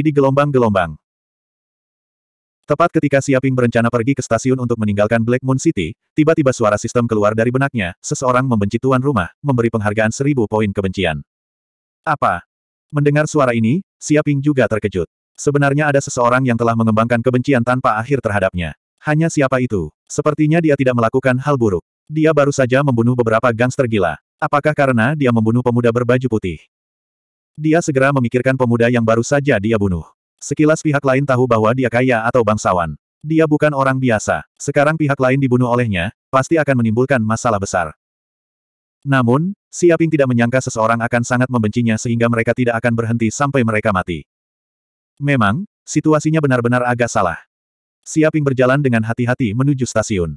di gelombang-gelombang. Tepat ketika Siaping berencana pergi ke stasiun untuk meninggalkan Black Moon City, tiba-tiba suara sistem keluar dari benaknya, seseorang membenci tuan rumah, memberi penghargaan seribu poin kebencian. Apa? Mendengar suara ini, Siaping juga terkejut. Sebenarnya ada seseorang yang telah mengembangkan kebencian tanpa akhir terhadapnya. Hanya siapa itu? Sepertinya dia tidak melakukan hal buruk. Dia baru saja membunuh beberapa gangster gila. Apakah karena dia membunuh pemuda berbaju putih? Dia segera memikirkan pemuda yang baru saja dia bunuh. Sekilas pihak lain tahu bahwa dia kaya atau bangsawan. Dia bukan orang biasa. Sekarang pihak lain dibunuh olehnya, pasti akan menimbulkan masalah besar. Namun, Siaping tidak menyangka seseorang akan sangat membencinya sehingga mereka tidak akan berhenti sampai mereka mati. Memang, situasinya benar-benar agak salah. Siaping berjalan dengan hati-hati menuju stasiun.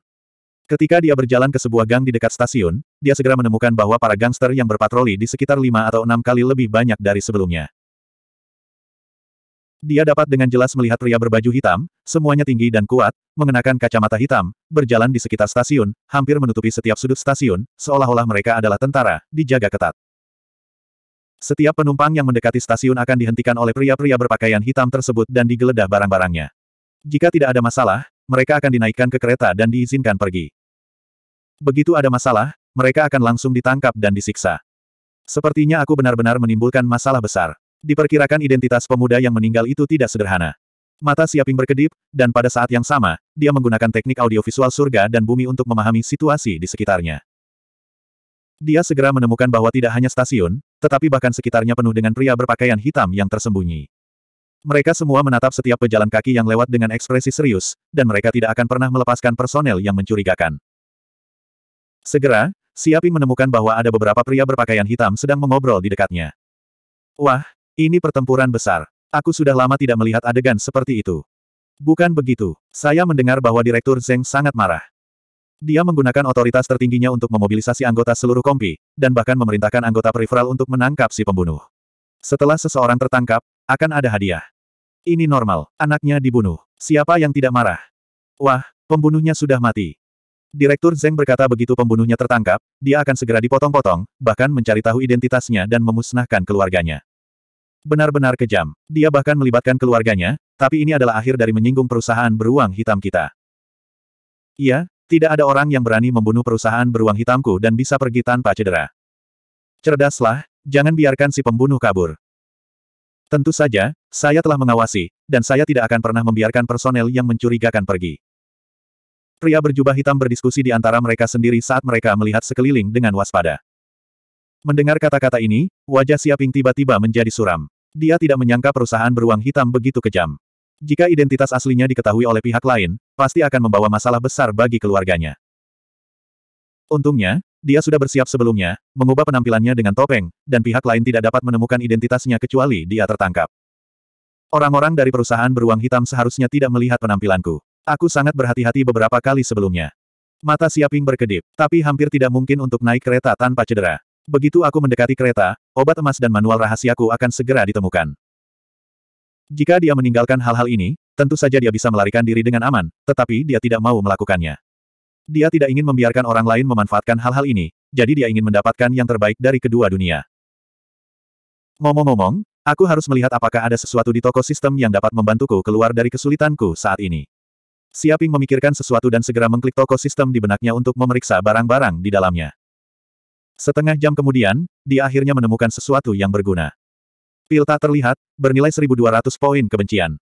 Ketika dia berjalan ke sebuah gang di dekat stasiun, dia segera menemukan bahwa para gangster yang berpatroli di sekitar lima atau enam kali lebih banyak dari sebelumnya. Dia dapat dengan jelas melihat pria berbaju hitam, semuanya tinggi dan kuat, mengenakan kacamata hitam, berjalan di sekitar stasiun, hampir menutupi setiap sudut stasiun, seolah-olah mereka adalah tentara, dijaga ketat. Setiap penumpang yang mendekati stasiun akan dihentikan oleh pria-pria berpakaian hitam tersebut dan digeledah barang-barangnya. Jika tidak ada masalah, mereka akan dinaikkan ke kereta dan diizinkan pergi. Begitu ada masalah, mereka akan langsung ditangkap dan disiksa. Sepertinya aku benar-benar menimbulkan masalah besar. Diperkirakan identitas pemuda yang meninggal itu tidak sederhana. Mata Siaping berkedip, dan pada saat yang sama, dia menggunakan teknik audiovisual surga dan bumi untuk memahami situasi di sekitarnya. Dia segera menemukan bahwa tidak hanya stasiun, tetapi bahkan sekitarnya penuh dengan pria berpakaian hitam yang tersembunyi. Mereka semua menatap setiap pejalan kaki yang lewat dengan ekspresi serius, dan mereka tidak akan pernah melepaskan personel yang mencurigakan. Segera, Siapi menemukan bahwa ada beberapa pria berpakaian hitam sedang mengobrol di dekatnya. Wah, ini pertempuran besar. Aku sudah lama tidak melihat adegan seperti itu. Bukan begitu, saya mendengar bahwa Direktur Zeng sangat marah. Dia menggunakan otoritas tertingginya untuk memobilisasi anggota seluruh kompi, dan bahkan memerintahkan anggota peripheral untuk menangkap si pembunuh. Setelah seseorang tertangkap, akan ada hadiah. Ini normal, anaknya dibunuh. Siapa yang tidak marah? Wah, pembunuhnya sudah mati. Direktur Zeng berkata begitu pembunuhnya tertangkap, dia akan segera dipotong-potong, bahkan mencari tahu identitasnya dan memusnahkan keluarganya. Benar-benar kejam. Dia bahkan melibatkan keluarganya, tapi ini adalah akhir dari menyinggung perusahaan beruang hitam kita. Iya, tidak ada orang yang berani membunuh perusahaan beruang hitamku dan bisa pergi tanpa cedera. Cerdaslah, jangan biarkan si pembunuh kabur. Tentu saja, saya telah mengawasi, dan saya tidak akan pernah membiarkan personel yang mencurigakan pergi. Pria berjubah hitam berdiskusi di antara mereka sendiri saat mereka melihat sekeliling dengan waspada. Mendengar kata-kata ini, wajah Siaping tiba-tiba menjadi suram. Dia tidak menyangka perusahaan beruang hitam begitu kejam. Jika identitas aslinya diketahui oleh pihak lain, pasti akan membawa masalah besar bagi keluarganya. Untungnya, dia sudah bersiap sebelumnya, mengubah penampilannya dengan topeng, dan pihak lain tidak dapat menemukan identitasnya kecuali dia tertangkap. Orang-orang dari perusahaan beruang hitam seharusnya tidak melihat penampilanku. Aku sangat berhati-hati beberapa kali sebelumnya. Mata Siaping berkedip, tapi hampir tidak mungkin untuk naik kereta tanpa cedera. Begitu aku mendekati kereta, obat emas dan manual rahasiaku akan segera ditemukan. Jika dia meninggalkan hal-hal ini, tentu saja dia bisa melarikan diri dengan aman, tetapi dia tidak mau melakukannya. Dia tidak ingin membiarkan orang lain memanfaatkan hal-hal ini, jadi dia ingin mendapatkan yang terbaik dari kedua dunia. Ngomong-ngomong, aku harus melihat apakah ada sesuatu di toko sistem yang dapat membantuku keluar dari kesulitanku saat ini. Siaping memikirkan sesuatu dan segera mengklik toko sistem di benaknya untuk memeriksa barang-barang di dalamnya. Setengah jam kemudian, dia akhirnya menemukan sesuatu yang berguna. Pil tak terlihat, bernilai 1200 poin kebencian.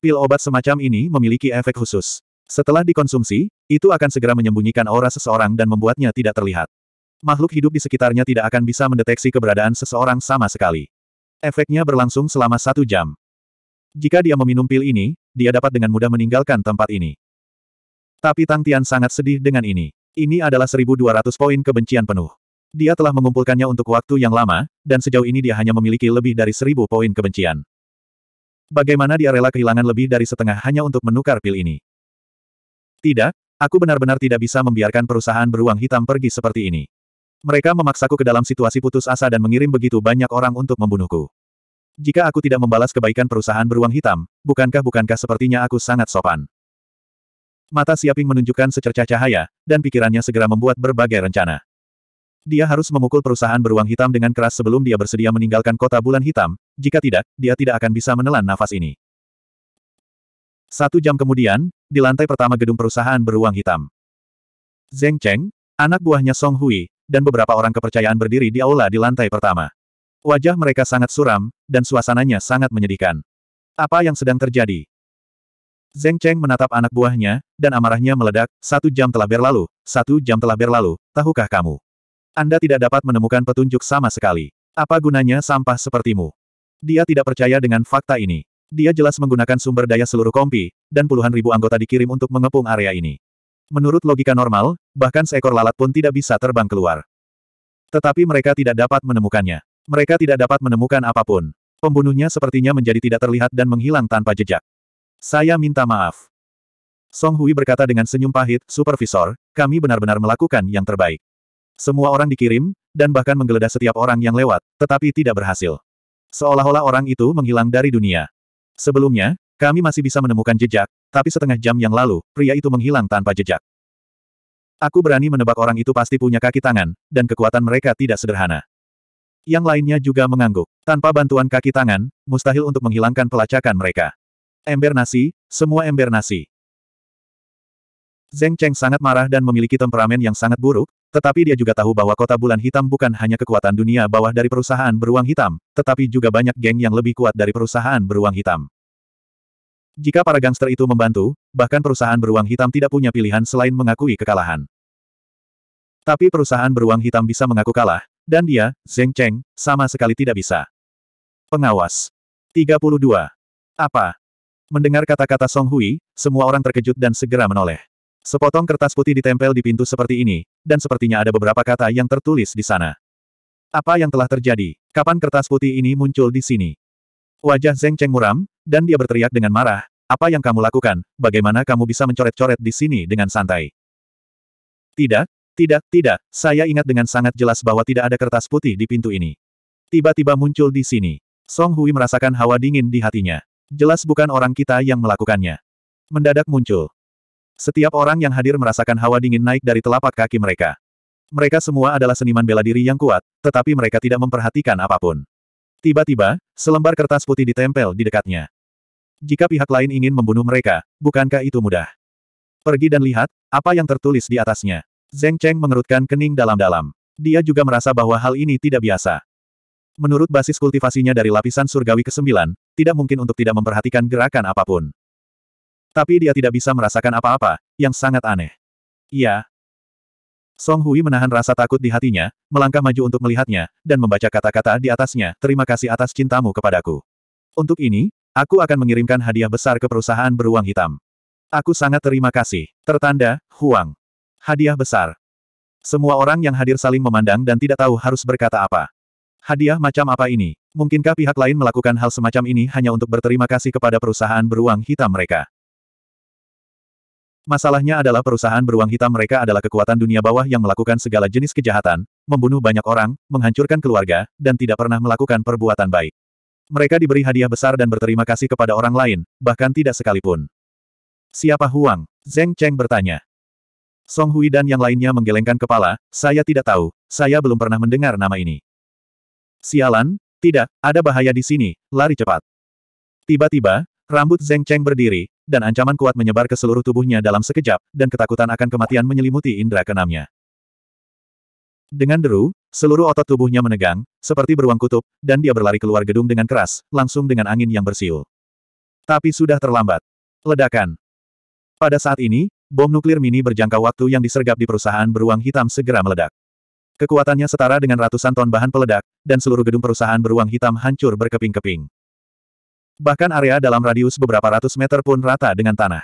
Pil obat semacam ini memiliki efek khusus. Setelah dikonsumsi, itu akan segera menyembunyikan aura seseorang dan membuatnya tidak terlihat. Makhluk hidup di sekitarnya tidak akan bisa mendeteksi keberadaan seseorang sama sekali. Efeknya berlangsung selama satu jam. Jika dia meminum pil ini, dia dapat dengan mudah meninggalkan tempat ini. Tapi Tang Tian sangat sedih dengan ini. Ini adalah 1200 poin kebencian penuh. Dia telah mengumpulkannya untuk waktu yang lama, dan sejauh ini dia hanya memiliki lebih dari 1000 poin kebencian. Bagaimana dia rela kehilangan lebih dari setengah hanya untuk menukar pil ini? Tidak, aku benar-benar tidak bisa membiarkan perusahaan beruang hitam pergi seperti ini. Mereka memaksaku ke dalam situasi putus asa dan mengirim begitu banyak orang untuk membunuhku. Jika aku tidak membalas kebaikan perusahaan beruang hitam, bukankah-bukankah sepertinya aku sangat sopan? Mata Siaping menunjukkan secercah cahaya, dan pikirannya segera membuat berbagai rencana. Dia harus memukul perusahaan beruang hitam dengan keras sebelum dia bersedia meninggalkan kota bulan hitam, jika tidak, dia tidak akan bisa menelan nafas ini. Satu jam kemudian, di lantai pertama gedung perusahaan beruang hitam. Zeng Cheng, anak buahnya Song Hui, dan beberapa orang kepercayaan berdiri di aula di lantai pertama. Wajah mereka sangat suram, dan suasananya sangat menyedihkan. Apa yang sedang terjadi? Zeng Cheng menatap anak buahnya, dan amarahnya meledak, satu jam telah berlalu, satu jam telah berlalu, tahukah kamu? Anda tidak dapat menemukan petunjuk sama sekali. Apa gunanya sampah sepertimu? Dia tidak percaya dengan fakta ini. Dia jelas menggunakan sumber daya seluruh kompi, dan puluhan ribu anggota dikirim untuk mengepung area ini. Menurut logika normal, bahkan seekor lalat pun tidak bisa terbang keluar. Tetapi mereka tidak dapat menemukannya. Mereka tidak dapat menemukan apapun. Pembunuhnya sepertinya menjadi tidak terlihat dan menghilang tanpa jejak. Saya minta maaf. Song Hui berkata dengan senyum pahit, Supervisor, kami benar-benar melakukan yang terbaik. Semua orang dikirim, dan bahkan menggeledah setiap orang yang lewat, tetapi tidak berhasil. Seolah-olah orang itu menghilang dari dunia. Sebelumnya, kami masih bisa menemukan jejak, tapi setengah jam yang lalu, pria itu menghilang tanpa jejak. Aku berani menebak orang itu pasti punya kaki tangan, dan kekuatan mereka tidak sederhana. Yang lainnya juga mengangguk. Tanpa bantuan kaki tangan, mustahil untuk menghilangkan pelacakan mereka. Ember nasi, semua ember nasi. Zeng Cheng sangat marah dan memiliki temperamen yang sangat buruk, tetapi dia juga tahu bahwa kota bulan hitam bukan hanya kekuatan dunia bawah dari perusahaan beruang hitam, tetapi juga banyak geng yang lebih kuat dari perusahaan beruang hitam. Jika para gangster itu membantu, bahkan perusahaan beruang hitam tidak punya pilihan selain mengakui kekalahan. Tapi perusahaan beruang hitam bisa mengaku kalah, dan dia, Zeng Cheng, sama sekali tidak bisa. Pengawas. 32. Apa? Mendengar kata-kata Song Hui, semua orang terkejut dan segera menoleh. Sepotong kertas putih ditempel di pintu seperti ini, dan sepertinya ada beberapa kata yang tertulis di sana. Apa yang telah terjadi? Kapan kertas putih ini muncul di sini? Wajah Zeng Cheng muram, dan dia berteriak dengan marah, apa yang kamu lakukan, bagaimana kamu bisa mencoret-coret di sini dengan santai? Tidak, tidak, tidak, saya ingat dengan sangat jelas bahwa tidak ada kertas putih di pintu ini. Tiba-tiba muncul di sini. Song Hui merasakan hawa dingin di hatinya. Jelas bukan orang kita yang melakukannya. Mendadak muncul. Setiap orang yang hadir merasakan hawa dingin naik dari telapak kaki mereka. Mereka semua adalah seniman bela diri yang kuat, tetapi mereka tidak memperhatikan apapun. Tiba-tiba, selembar kertas putih ditempel di dekatnya. Jika pihak lain ingin membunuh mereka, bukankah itu mudah? Pergi dan lihat, apa yang tertulis di atasnya. Zeng Cheng mengerutkan kening dalam-dalam. Dia juga merasa bahwa hal ini tidak biasa. Menurut basis kultivasinya dari lapisan surgawi ke-9, tidak mungkin untuk tidak memperhatikan gerakan apapun. Tapi dia tidak bisa merasakan apa-apa, yang sangat aneh. Iya. Song Hui menahan rasa takut di hatinya, melangkah maju untuk melihatnya, dan membaca kata-kata di atasnya, terima kasih atas cintamu kepadaku. Untuk ini, aku akan mengirimkan hadiah besar ke perusahaan beruang hitam. Aku sangat terima kasih. Tertanda, Huang. Hadiah besar. Semua orang yang hadir saling memandang dan tidak tahu harus berkata apa. Hadiah macam apa ini? Mungkinkah pihak lain melakukan hal semacam ini hanya untuk berterima kasih kepada perusahaan beruang hitam mereka? Masalahnya adalah perusahaan beruang hitam mereka adalah kekuatan dunia bawah yang melakukan segala jenis kejahatan, membunuh banyak orang, menghancurkan keluarga, dan tidak pernah melakukan perbuatan baik. Mereka diberi hadiah besar dan berterima kasih kepada orang lain, bahkan tidak sekalipun. Siapa Huang? Zeng Cheng bertanya. Song Hui dan yang lainnya menggelengkan kepala, saya tidak tahu, saya belum pernah mendengar nama ini. Sialan, tidak, ada bahaya di sini, lari cepat. Tiba-tiba, rambut Zeng Cheng berdiri, dan ancaman kuat menyebar ke seluruh tubuhnya dalam sekejap, dan ketakutan akan kematian menyelimuti indera keenamnya. Dengan deru, seluruh otot tubuhnya menegang, seperti beruang kutub, dan dia berlari keluar gedung dengan keras, langsung dengan angin yang bersiul. Tapi sudah terlambat. Ledakan. Pada saat ini, bom nuklir mini berjangka waktu yang disergap di perusahaan beruang hitam segera meledak. Kekuatannya setara dengan ratusan ton bahan peledak, dan seluruh gedung perusahaan beruang hitam hancur berkeping-keping. Bahkan area dalam radius beberapa ratus meter pun rata dengan tanah.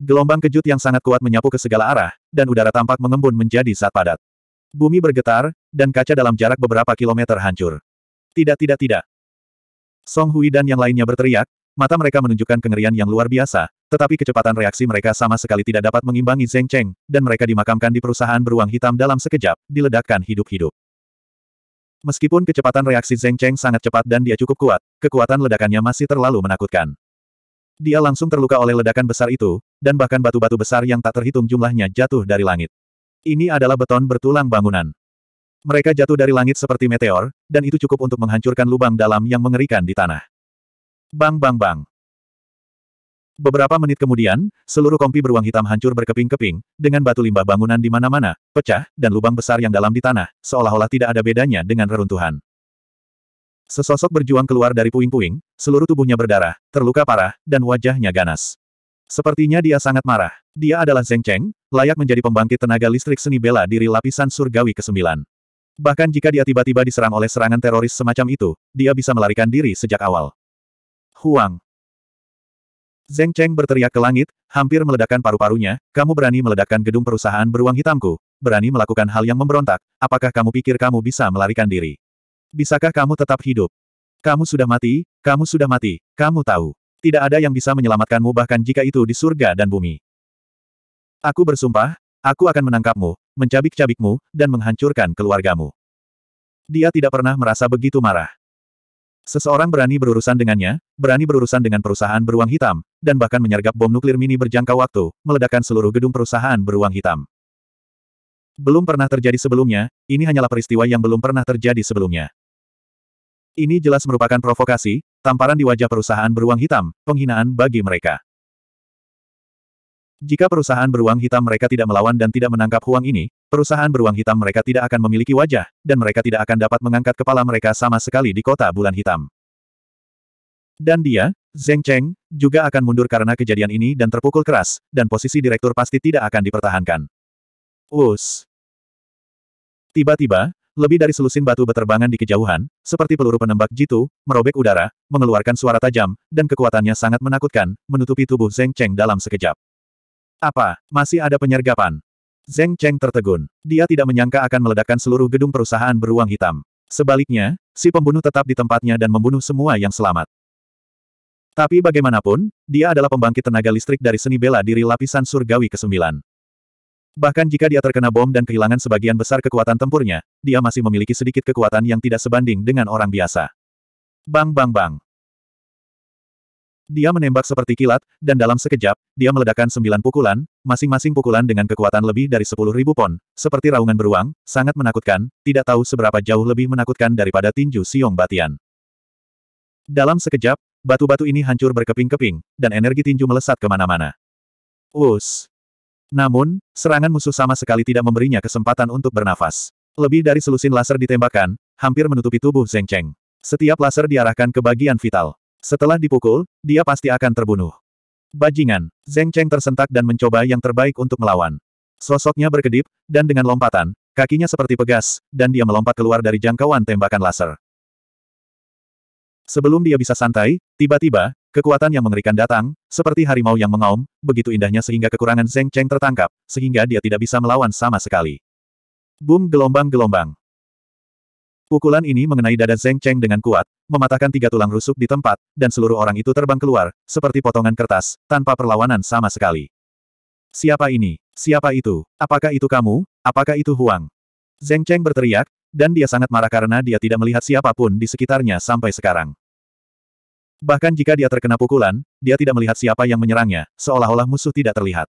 Gelombang kejut yang sangat kuat menyapu ke segala arah, dan udara tampak mengembun menjadi saat padat. Bumi bergetar, dan kaca dalam jarak beberapa kilometer hancur. Tidak tidak tidak. Song Hui dan yang lainnya berteriak, Mata mereka menunjukkan kengerian yang luar biasa, tetapi kecepatan reaksi mereka sama sekali tidak dapat mengimbangi Zeng Cheng, dan mereka dimakamkan di perusahaan beruang hitam dalam sekejap, diledakkan hidup-hidup. Meskipun kecepatan reaksi Zeng Cheng sangat cepat dan dia cukup kuat, kekuatan ledakannya masih terlalu menakutkan. Dia langsung terluka oleh ledakan besar itu, dan bahkan batu-batu besar yang tak terhitung jumlahnya jatuh dari langit. Ini adalah beton bertulang bangunan. Mereka jatuh dari langit seperti meteor, dan itu cukup untuk menghancurkan lubang dalam yang mengerikan di tanah. Bang bang bang. Beberapa menit kemudian, seluruh kompi beruang hitam hancur berkeping-keping, dengan batu limbah bangunan di mana-mana, pecah, dan lubang besar yang dalam di tanah, seolah-olah tidak ada bedanya dengan reruntuhan. Sesosok berjuang keluar dari puing-puing, seluruh tubuhnya berdarah, terluka parah, dan wajahnya ganas. Sepertinya dia sangat marah. Dia adalah Zeng Cheng, layak menjadi pembangkit tenaga listrik seni bela diri lapisan surgawi ke-9. Bahkan jika dia tiba-tiba diserang oleh serangan teroris semacam itu, dia bisa melarikan diri sejak awal. Huang. Zeng Cheng berteriak ke langit, hampir meledakkan paru-parunya, kamu berani meledakkan gedung perusahaan beruang hitamku, berani melakukan hal yang memberontak, apakah kamu pikir kamu bisa melarikan diri? Bisakah kamu tetap hidup? Kamu sudah mati, kamu sudah mati, kamu tahu. Tidak ada yang bisa menyelamatkanmu bahkan jika itu di surga dan bumi. Aku bersumpah, aku akan menangkapmu, mencabik-cabikmu, dan menghancurkan keluargamu. Dia tidak pernah merasa begitu marah. Seseorang berani berurusan dengannya, berani berurusan dengan perusahaan beruang hitam, dan bahkan menyergap bom nuklir mini berjangka waktu, meledakkan seluruh gedung perusahaan beruang hitam. Belum pernah terjadi sebelumnya, ini hanyalah peristiwa yang belum pernah terjadi sebelumnya. Ini jelas merupakan provokasi, tamparan di wajah perusahaan beruang hitam, penghinaan bagi mereka. Jika perusahaan beruang hitam mereka tidak melawan dan tidak menangkap Huang ini, Perusahaan beruang hitam mereka tidak akan memiliki wajah, dan mereka tidak akan dapat mengangkat kepala mereka sama sekali di kota bulan hitam. Dan dia, Zeng Cheng, juga akan mundur karena kejadian ini dan terpukul keras, dan posisi direktur pasti tidak akan dipertahankan. Us. Tiba-tiba, lebih dari selusin batu beterbangan di kejauhan, seperti peluru penembak jitu, merobek udara, mengeluarkan suara tajam, dan kekuatannya sangat menakutkan, menutupi tubuh Zeng Cheng dalam sekejap. Apa, masih ada penyergapan? Zeng Cheng tertegun. Dia tidak menyangka akan meledakkan seluruh gedung perusahaan beruang hitam. Sebaliknya, si pembunuh tetap di tempatnya dan membunuh semua yang selamat. Tapi bagaimanapun, dia adalah pembangkit tenaga listrik dari seni bela diri lapisan surgawi ke-9. Bahkan jika dia terkena bom dan kehilangan sebagian besar kekuatan tempurnya, dia masih memiliki sedikit kekuatan yang tidak sebanding dengan orang biasa. Bang bang bang. Dia menembak seperti kilat, dan dalam sekejap, dia meledakkan sembilan pukulan, masing-masing pukulan dengan kekuatan lebih dari sepuluh ribu pon, seperti raungan beruang, sangat menakutkan, tidak tahu seberapa jauh lebih menakutkan daripada tinju Siong Batian. Dalam sekejap, batu-batu ini hancur berkeping-keping, dan energi tinju melesat kemana-mana. Us. Namun, serangan musuh sama sekali tidak memberinya kesempatan untuk bernafas. Lebih dari selusin laser ditembakkan, hampir menutupi tubuh Zeng Cheng. Setiap laser diarahkan ke bagian vital. Setelah dipukul, dia pasti akan terbunuh. Bajingan, Zeng Cheng tersentak dan mencoba yang terbaik untuk melawan. Sosoknya berkedip, dan dengan lompatan, kakinya seperti pegas, dan dia melompat keluar dari jangkauan tembakan laser. Sebelum dia bisa santai, tiba-tiba, kekuatan yang mengerikan datang, seperti harimau yang mengaum, begitu indahnya sehingga kekurangan Zeng Cheng tertangkap, sehingga dia tidak bisa melawan sama sekali. Boom gelombang-gelombang. Pukulan ini mengenai dada Zeng Cheng dengan kuat, mematahkan tiga tulang rusuk di tempat, dan seluruh orang itu terbang keluar, seperti potongan kertas, tanpa perlawanan sama sekali. Siapa ini? Siapa itu? Apakah itu kamu? Apakah itu Huang? Zeng Cheng berteriak, dan dia sangat marah karena dia tidak melihat siapapun di sekitarnya sampai sekarang. Bahkan jika dia terkena pukulan, dia tidak melihat siapa yang menyerangnya, seolah-olah musuh tidak terlihat.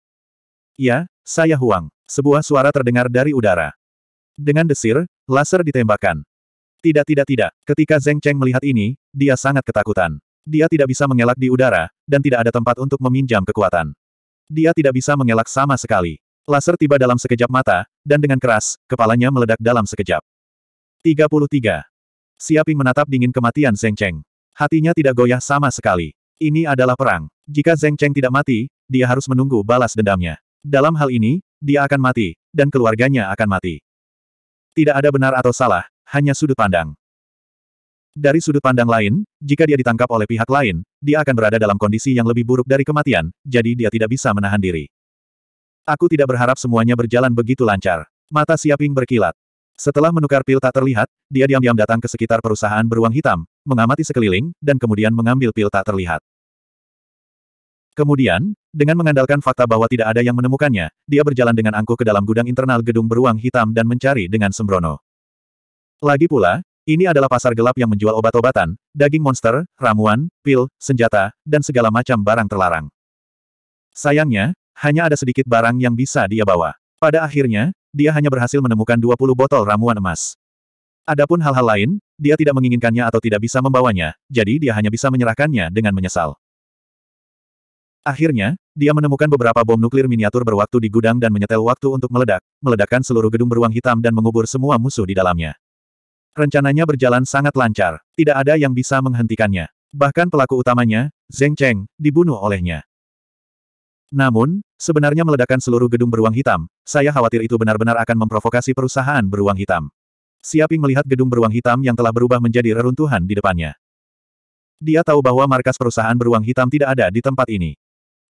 Ya, saya Huang. Sebuah suara terdengar dari udara. Dengan desir, laser ditembakkan. Tidak tidak tidak, ketika Zeng Cheng melihat ini, dia sangat ketakutan. Dia tidak bisa mengelak di udara, dan tidak ada tempat untuk meminjam kekuatan. Dia tidak bisa mengelak sama sekali. Laser tiba dalam sekejap mata, dan dengan keras, kepalanya meledak dalam sekejap. 33. Siaping menatap dingin kematian Zeng Cheng. Hatinya tidak goyah sama sekali. Ini adalah perang. Jika Zeng Cheng tidak mati, dia harus menunggu balas dendamnya. Dalam hal ini, dia akan mati, dan keluarganya akan mati. Tidak ada benar atau salah, hanya sudut pandang. Dari sudut pandang lain, jika dia ditangkap oleh pihak lain, dia akan berada dalam kondisi yang lebih buruk dari kematian, jadi dia tidak bisa menahan diri. Aku tidak berharap semuanya berjalan begitu lancar. Mata Siaping berkilat. Setelah menukar pil tak terlihat, dia diam-diam datang ke sekitar perusahaan beruang hitam, mengamati sekeliling, dan kemudian mengambil pil tak terlihat. Kemudian, dengan mengandalkan fakta bahwa tidak ada yang menemukannya, dia berjalan dengan angkuh ke dalam gudang internal gedung beruang hitam dan mencari dengan sembrono. Lagi pula, ini adalah pasar gelap yang menjual obat-obatan, daging monster, ramuan, pil, senjata, dan segala macam barang terlarang. Sayangnya, hanya ada sedikit barang yang bisa dia bawa. Pada akhirnya, dia hanya berhasil menemukan 20 botol ramuan emas. Adapun hal-hal lain, dia tidak menginginkannya atau tidak bisa membawanya, jadi dia hanya bisa menyerahkannya dengan menyesal. Akhirnya, dia menemukan beberapa bom nuklir miniatur berwaktu di gudang dan menyetel waktu untuk meledak, meledakkan seluruh gedung beruang hitam dan mengubur semua musuh di dalamnya. Rencananya berjalan sangat lancar, tidak ada yang bisa menghentikannya. Bahkan pelaku utamanya, Zeng Cheng, dibunuh olehnya. Namun, sebenarnya meledakan seluruh gedung beruang hitam, saya khawatir itu benar-benar akan memprovokasi perusahaan beruang hitam. Siaping melihat gedung beruang hitam yang telah berubah menjadi reruntuhan di depannya. Dia tahu bahwa markas perusahaan beruang hitam tidak ada di tempat ini.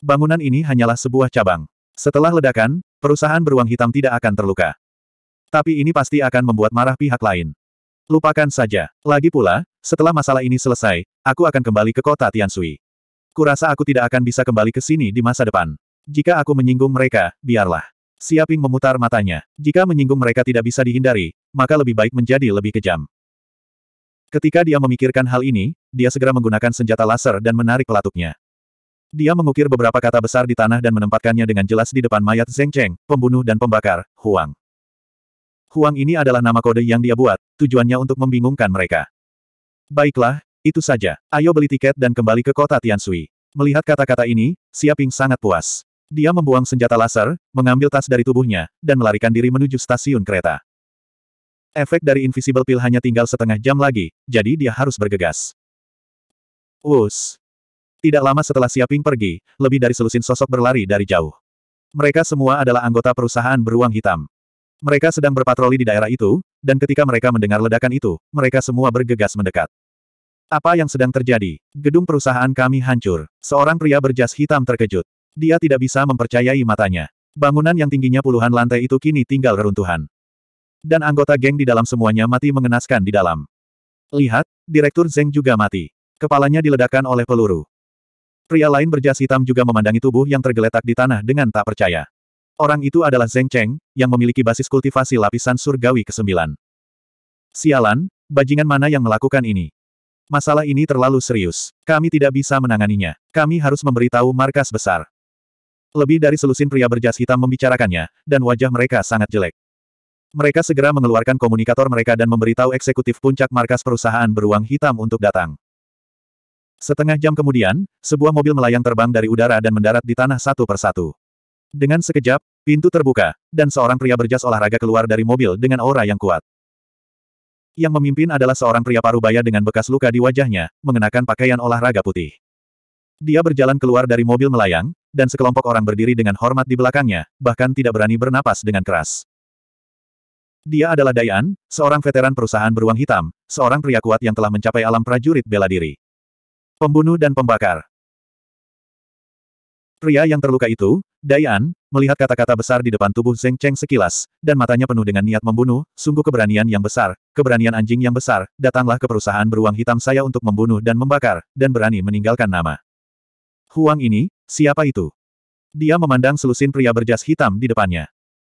Bangunan ini hanyalah sebuah cabang. Setelah ledakan, perusahaan beruang hitam tidak akan terluka. Tapi ini pasti akan membuat marah pihak lain. Lupakan saja. Lagi pula, setelah masalah ini selesai, aku akan kembali ke kota Tiansui. Kurasa aku tidak akan bisa kembali ke sini di masa depan. Jika aku menyinggung mereka, biarlah. Siaping memutar matanya. Jika menyinggung mereka tidak bisa dihindari, maka lebih baik menjadi lebih kejam. Ketika dia memikirkan hal ini, dia segera menggunakan senjata laser dan menarik pelatuknya. Dia mengukir beberapa kata besar di tanah dan menempatkannya dengan jelas di depan mayat Zeng Cheng, pembunuh dan pembakar, Huang. Huang ini adalah nama kode yang dia buat, tujuannya untuk membingungkan mereka. Baiklah, itu saja. Ayo beli tiket dan kembali ke kota Tiansui. Melihat kata-kata ini, Siaping sangat puas. Dia membuang senjata laser, mengambil tas dari tubuhnya, dan melarikan diri menuju stasiun kereta. Efek dari Invisible Pill hanya tinggal setengah jam lagi, jadi dia harus bergegas. Us. Tidak lama setelah Siaping pergi, lebih dari selusin sosok berlari dari jauh. Mereka semua adalah anggota perusahaan beruang hitam. Mereka sedang berpatroli di daerah itu, dan ketika mereka mendengar ledakan itu, mereka semua bergegas mendekat. Apa yang sedang terjadi? Gedung perusahaan kami hancur. Seorang pria berjas hitam terkejut. Dia tidak bisa mempercayai matanya. Bangunan yang tingginya puluhan lantai itu kini tinggal reruntuhan. Dan anggota geng di dalam semuanya mati mengenaskan di dalam. Lihat, Direktur Zeng juga mati. Kepalanya diledakkan oleh peluru. Pria lain berjas hitam juga memandangi tubuh yang tergeletak di tanah dengan tak percaya. Orang itu adalah Zeng Cheng, yang memiliki basis kultivasi lapisan surgawi ke-9. Sialan, bajingan mana yang melakukan ini? Masalah ini terlalu serius. Kami tidak bisa menanganinya. Kami harus memberitahu markas besar. Lebih dari selusin pria berjas hitam membicarakannya, dan wajah mereka sangat jelek. Mereka segera mengeluarkan komunikator mereka dan memberitahu eksekutif puncak markas perusahaan beruang hitam untuk datang. Setengah jam kemudian, sebuah mobil melayang terbang dari udara dan mendarat di tanah satu persatu. Dengan sekejap, pintu terbuka, dan seorang pria berjas olahraga keluar dari mobil dengan aura yang kuat. Yang memimpin adalah seorang pria paruh baya dengan bekas luka di wajahnya, mengenakan pakaian olahraga putih. Dia berjalan keluar dari mobil melayang, dan sekelompok orang berdiri dengan hormat di belakangnya, bahkan tidak berani bernapas dengan keras. Dia adalah Dayan, seorang veteran perusahaan beruang hitam, seorang pria kuat yang telah mencapai alam prajurit bela diri. Pembunuh dan pembakar. Pria yang terluka itu, Dayan, melihat kata-kata besar di depan tubuh Zeng Cheng sekilas, dan matanya penuh dengan niat membunuh, sungguh keberanian yang besar, keberanian anjing yang besar, datanglah ke perusahaan beruang hitam saya untuk membunuh dan membakar, dan berani meninggalkan nama. Huang ini, siapa itu? Dia memandang selusin pria berjas hitam di depannya.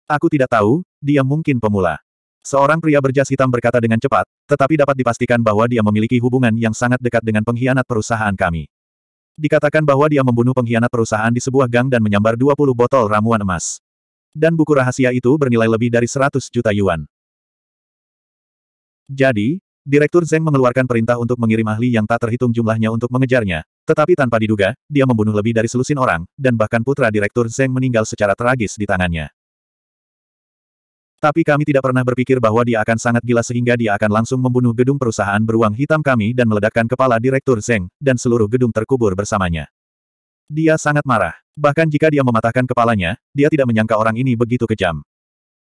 Aku tidak tahu, dia mungkin pemula. Seorang pria berjas hitam berkata dengan cepat, tetapi dapat dipastikan bahwa dia memiliki hubungan yang sangat dekat dengan pengkhianat perusahaan kami. Dikatakan bahwa dia membunuh pengkhianat perusahaan di sebuah gang dan menyambar 20 botol ramuan emas. Dan buku rahasia itu bernilai lebih dari 100 juta yuan. Jadi, Direktur Zeng mengeluarkan perintah untuk mengirim ahli yang tak terhitung jumlahnya untuk mengejarnya, tetapi tanpa diduga, dia membunuh lebih dari selusin orang, dan bahkan putra Direktur Zeng meninggal secara tragis di tangannya. Tapi kami tidak pernah berpikir bahwa dia akan sangat gila sehingga dia akan langsung membunuh gedung perusahaan beruang hitam kami dan meledakkan kepala Direktur Zeng, dan seluruh gedung terkubur bersamanya. Dia sangat marah. Bahkan jika dia mematahkan kepalanya, dia tidak menyangka orang ini begitu kejam.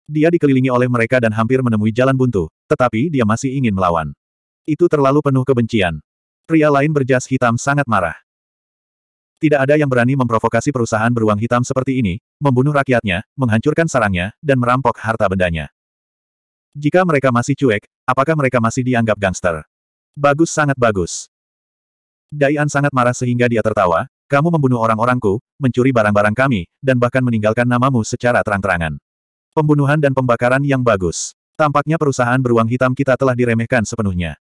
Dia dikelilingi oleh mereka dan hampir menemui jalan buntu, tetapi dia masih ingin melawan. Itu terlalu penuh kebencian. Pria lain berjas hitam sangat marah. Tidak ada yang berani memprovokasi perusahaan beruang hitam seperti ini, membunuh rakyatnya, menghancurkan sarangnya, dan merampok harta bendanya. Jika mereka masih cuek, apakah mereka masih dianggap gangster? Bagus sangat bagus. Daian sangat marah sehingga dia tertawa, kamu membunuh orang-orangku, mencuri barang-barang kami, dan bahkan meninggalkan namamu secara terang-terangan. Pembunuhan dan pembakaran yang bagus. Tampaknya perusahaan beruang hitam kita telah diremehkan sepenuhnya.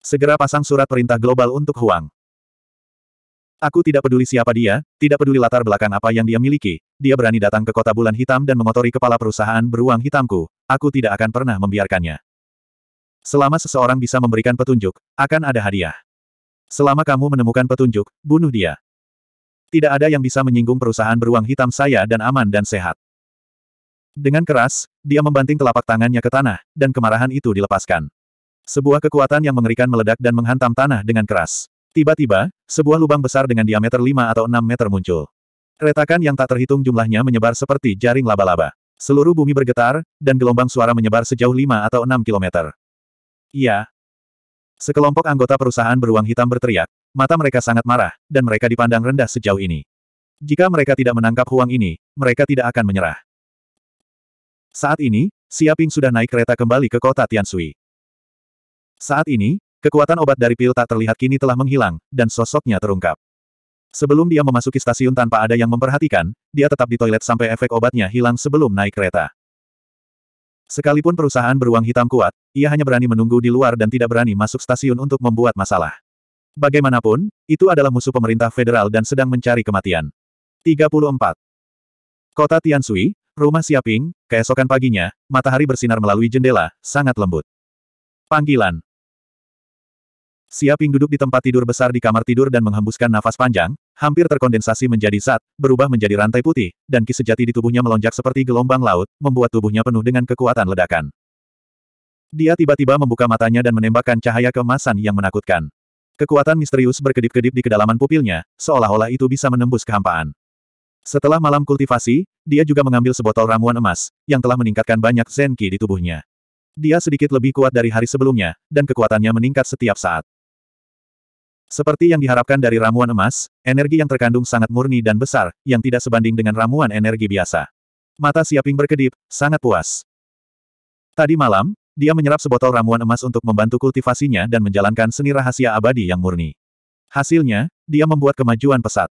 Segera pasang surat perintah global untuk Huang. Aku tidak peduli siapa dia, tidak peduli latar belakang apa yang dia miliki, dia berani datang ke kota bulan hitam dan mengotori kepala perusahaan beruang hitamku, aku tidak akan pernah membiarkannya. Selama seseorang bisa memberikan petunjuk, akan ada hadiah. Selama kamu menemukan petunjuk, bunuh dia. Tidak ada yang bisa menyinggung perusahaan beruang hitam saya dan aman dan sehat. Dengan keras, dia membanting telapak tangannya ke tanah, dan kemarahan itu dilepaskan. Sebuah kekuatan yang mengerikan meledak dan menghantam tanah dengan keras. Tiba-tiba, sebuah lubang besar dengan diameter 5 atau 6 meter muncul. Retakan yang tak terhitung jumlahnya menyebar seperti jaring laba-laba. Seluruh bumi bergetar, dan gelombang suara menyebar sejauh 5 atau 6 kilometer. Iya. Sekelompok anggota perusahaan beruang hitam berteriak, mata mereka sangat marah, dan mereka dipandang rendah sejauh ini. Jika mereka tidak menangkap Huang ini, mereka tidak akan menyerah. Saat ini, Siaping sudah naik kereta kembali ke kota Tiansui. Saat ini, Kekuatan obat dari pil tak terlihat kini telah menghilang, dan sosoknya terungkap. Sebelum dia memasuki stasiun tanpa ada yang memperhatikan, dia tetap di toilet sampai efek obatnya hilang sebelum naik kereta. Sekalipun perusahaan beruang hitam kuat, ia hanya berani menunggu di luar dan tidak berani masuk stasiun untuk membuat masalah. Bagaimanapun, itu adalah musuh pemerintah federal dan sedang mencari kematian. 34. Kota Tiansui, rumah Siaping, keesokan paginya, matahari bersinar melalui jendela, sangat lembut. Panggilan. Siaping duduk di tempat tidur besar di kamar tidur dan menghembuskan nafas panjang, hampir terkondensasi menjadi zat, berubah menjadi rantai putih, dan ki sejati di tubuhnya melonjak seperti gelombang laut, membuat tubuhnya penuh dengan kekuatan ledakan. Dia tiba-tiba membuka matanya dan menembakkan cahaya kemasan yang menakutkan. Kekuatan misterius berkedip-kedip di kedalaman pupilnya, seolah-olah itu bisa menembus kehampaan. Setelah malam kultivasi, dia juga mengambil sebotol ramuan emas, yang telah meningkatkan banyak zenki di tubuhnya. Dia sedikit lebih kuat dari hari sebelumnya, dan kekuatannya meningkat setiap saat. Seperti yang diharapkan dari ramuan emas, energi yang terkandung sangat murni dan besar, yang tidak sebanding dengan ramuan energi biasa. Mata Siaping berkedip, sangat puas. Tadi malam, dia menyerap sebotol ramuan emas untuk membantu kultivasinya dan menjalankan seni rahasia abadi yang murni. Hasilnya, dia membuat kemajuan pesat.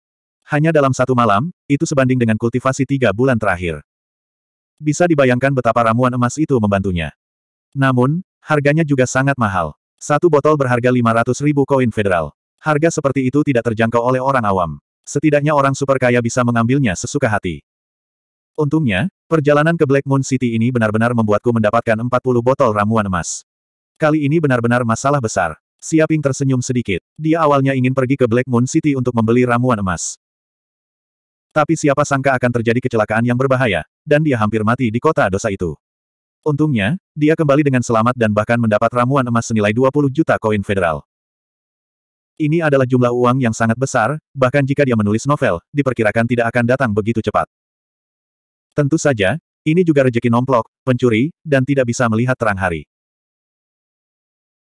Hanya dalam satu malam, itu sebanding dengan kultivasi tiga bulan terakhir. Bisa dibayangkan betapa ramuan emas itu membantunya. Namun, harganya juga sangat mahal. Satu botol berharga 500 ribu koin federal. Harga seperti itu tidak terjangkau oleh orang awam. Setidaknya orang super kaya bisa mengambilnya sesuka hati. Untungnya, perjalanan ke Black Moon City ini benar-benar membuatku mendapatkan 40 botol ramuan emas. Kali ini benar-benar masalah besar. Siaping tersenyum sedikit. Dia awalnya ingin pergi ke Black Moon City untuk membeli ramuan emas. Tapi siapa sangka akan terjadi kecelakaan yang berbahaya, dan dia hampir mati di kota dosa itu. Untungnya, dia kembali dengan selamat dan bahkan mendapat ramuan emas senilai 20 juta koin federal. Ini adalah jumlah uang yang sangat besar, bahkan jika dia menulis novel, diperkirakan tidak akan datang begitu cepat. Tentu saja, ini juga rejeki nomplok, pencuri, dan tidak bisa melihat terang hari.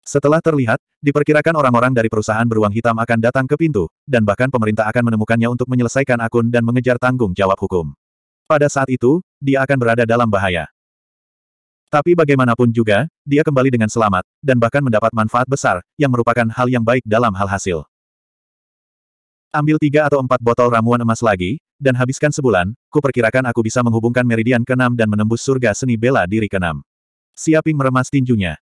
Setelah terlihat, diperkirakan orang-orang dari perusahaan beruang hitam akan datang ke pintu, dan bahkan pemerintah akan menemukannya untuk menyelesaikan akun dan mengejar tanggung jawab hukum. Pada saat itu, dia akan berada dalam bahaya. Tapi bagaimanapun juga, dia kembali dengan selamat, dan bahkan mendapat manfaat besar, yang merupakan hal yang baik dalam hal hasil. Ambil tiga atau empat botol ramuan emas lagi, dan habiskan sebulan, kuperkirakan aku bisa menghubungkan meridian keenam dan menembus surga seni bela diri keenam. 6 Siaping meremas tinjunya.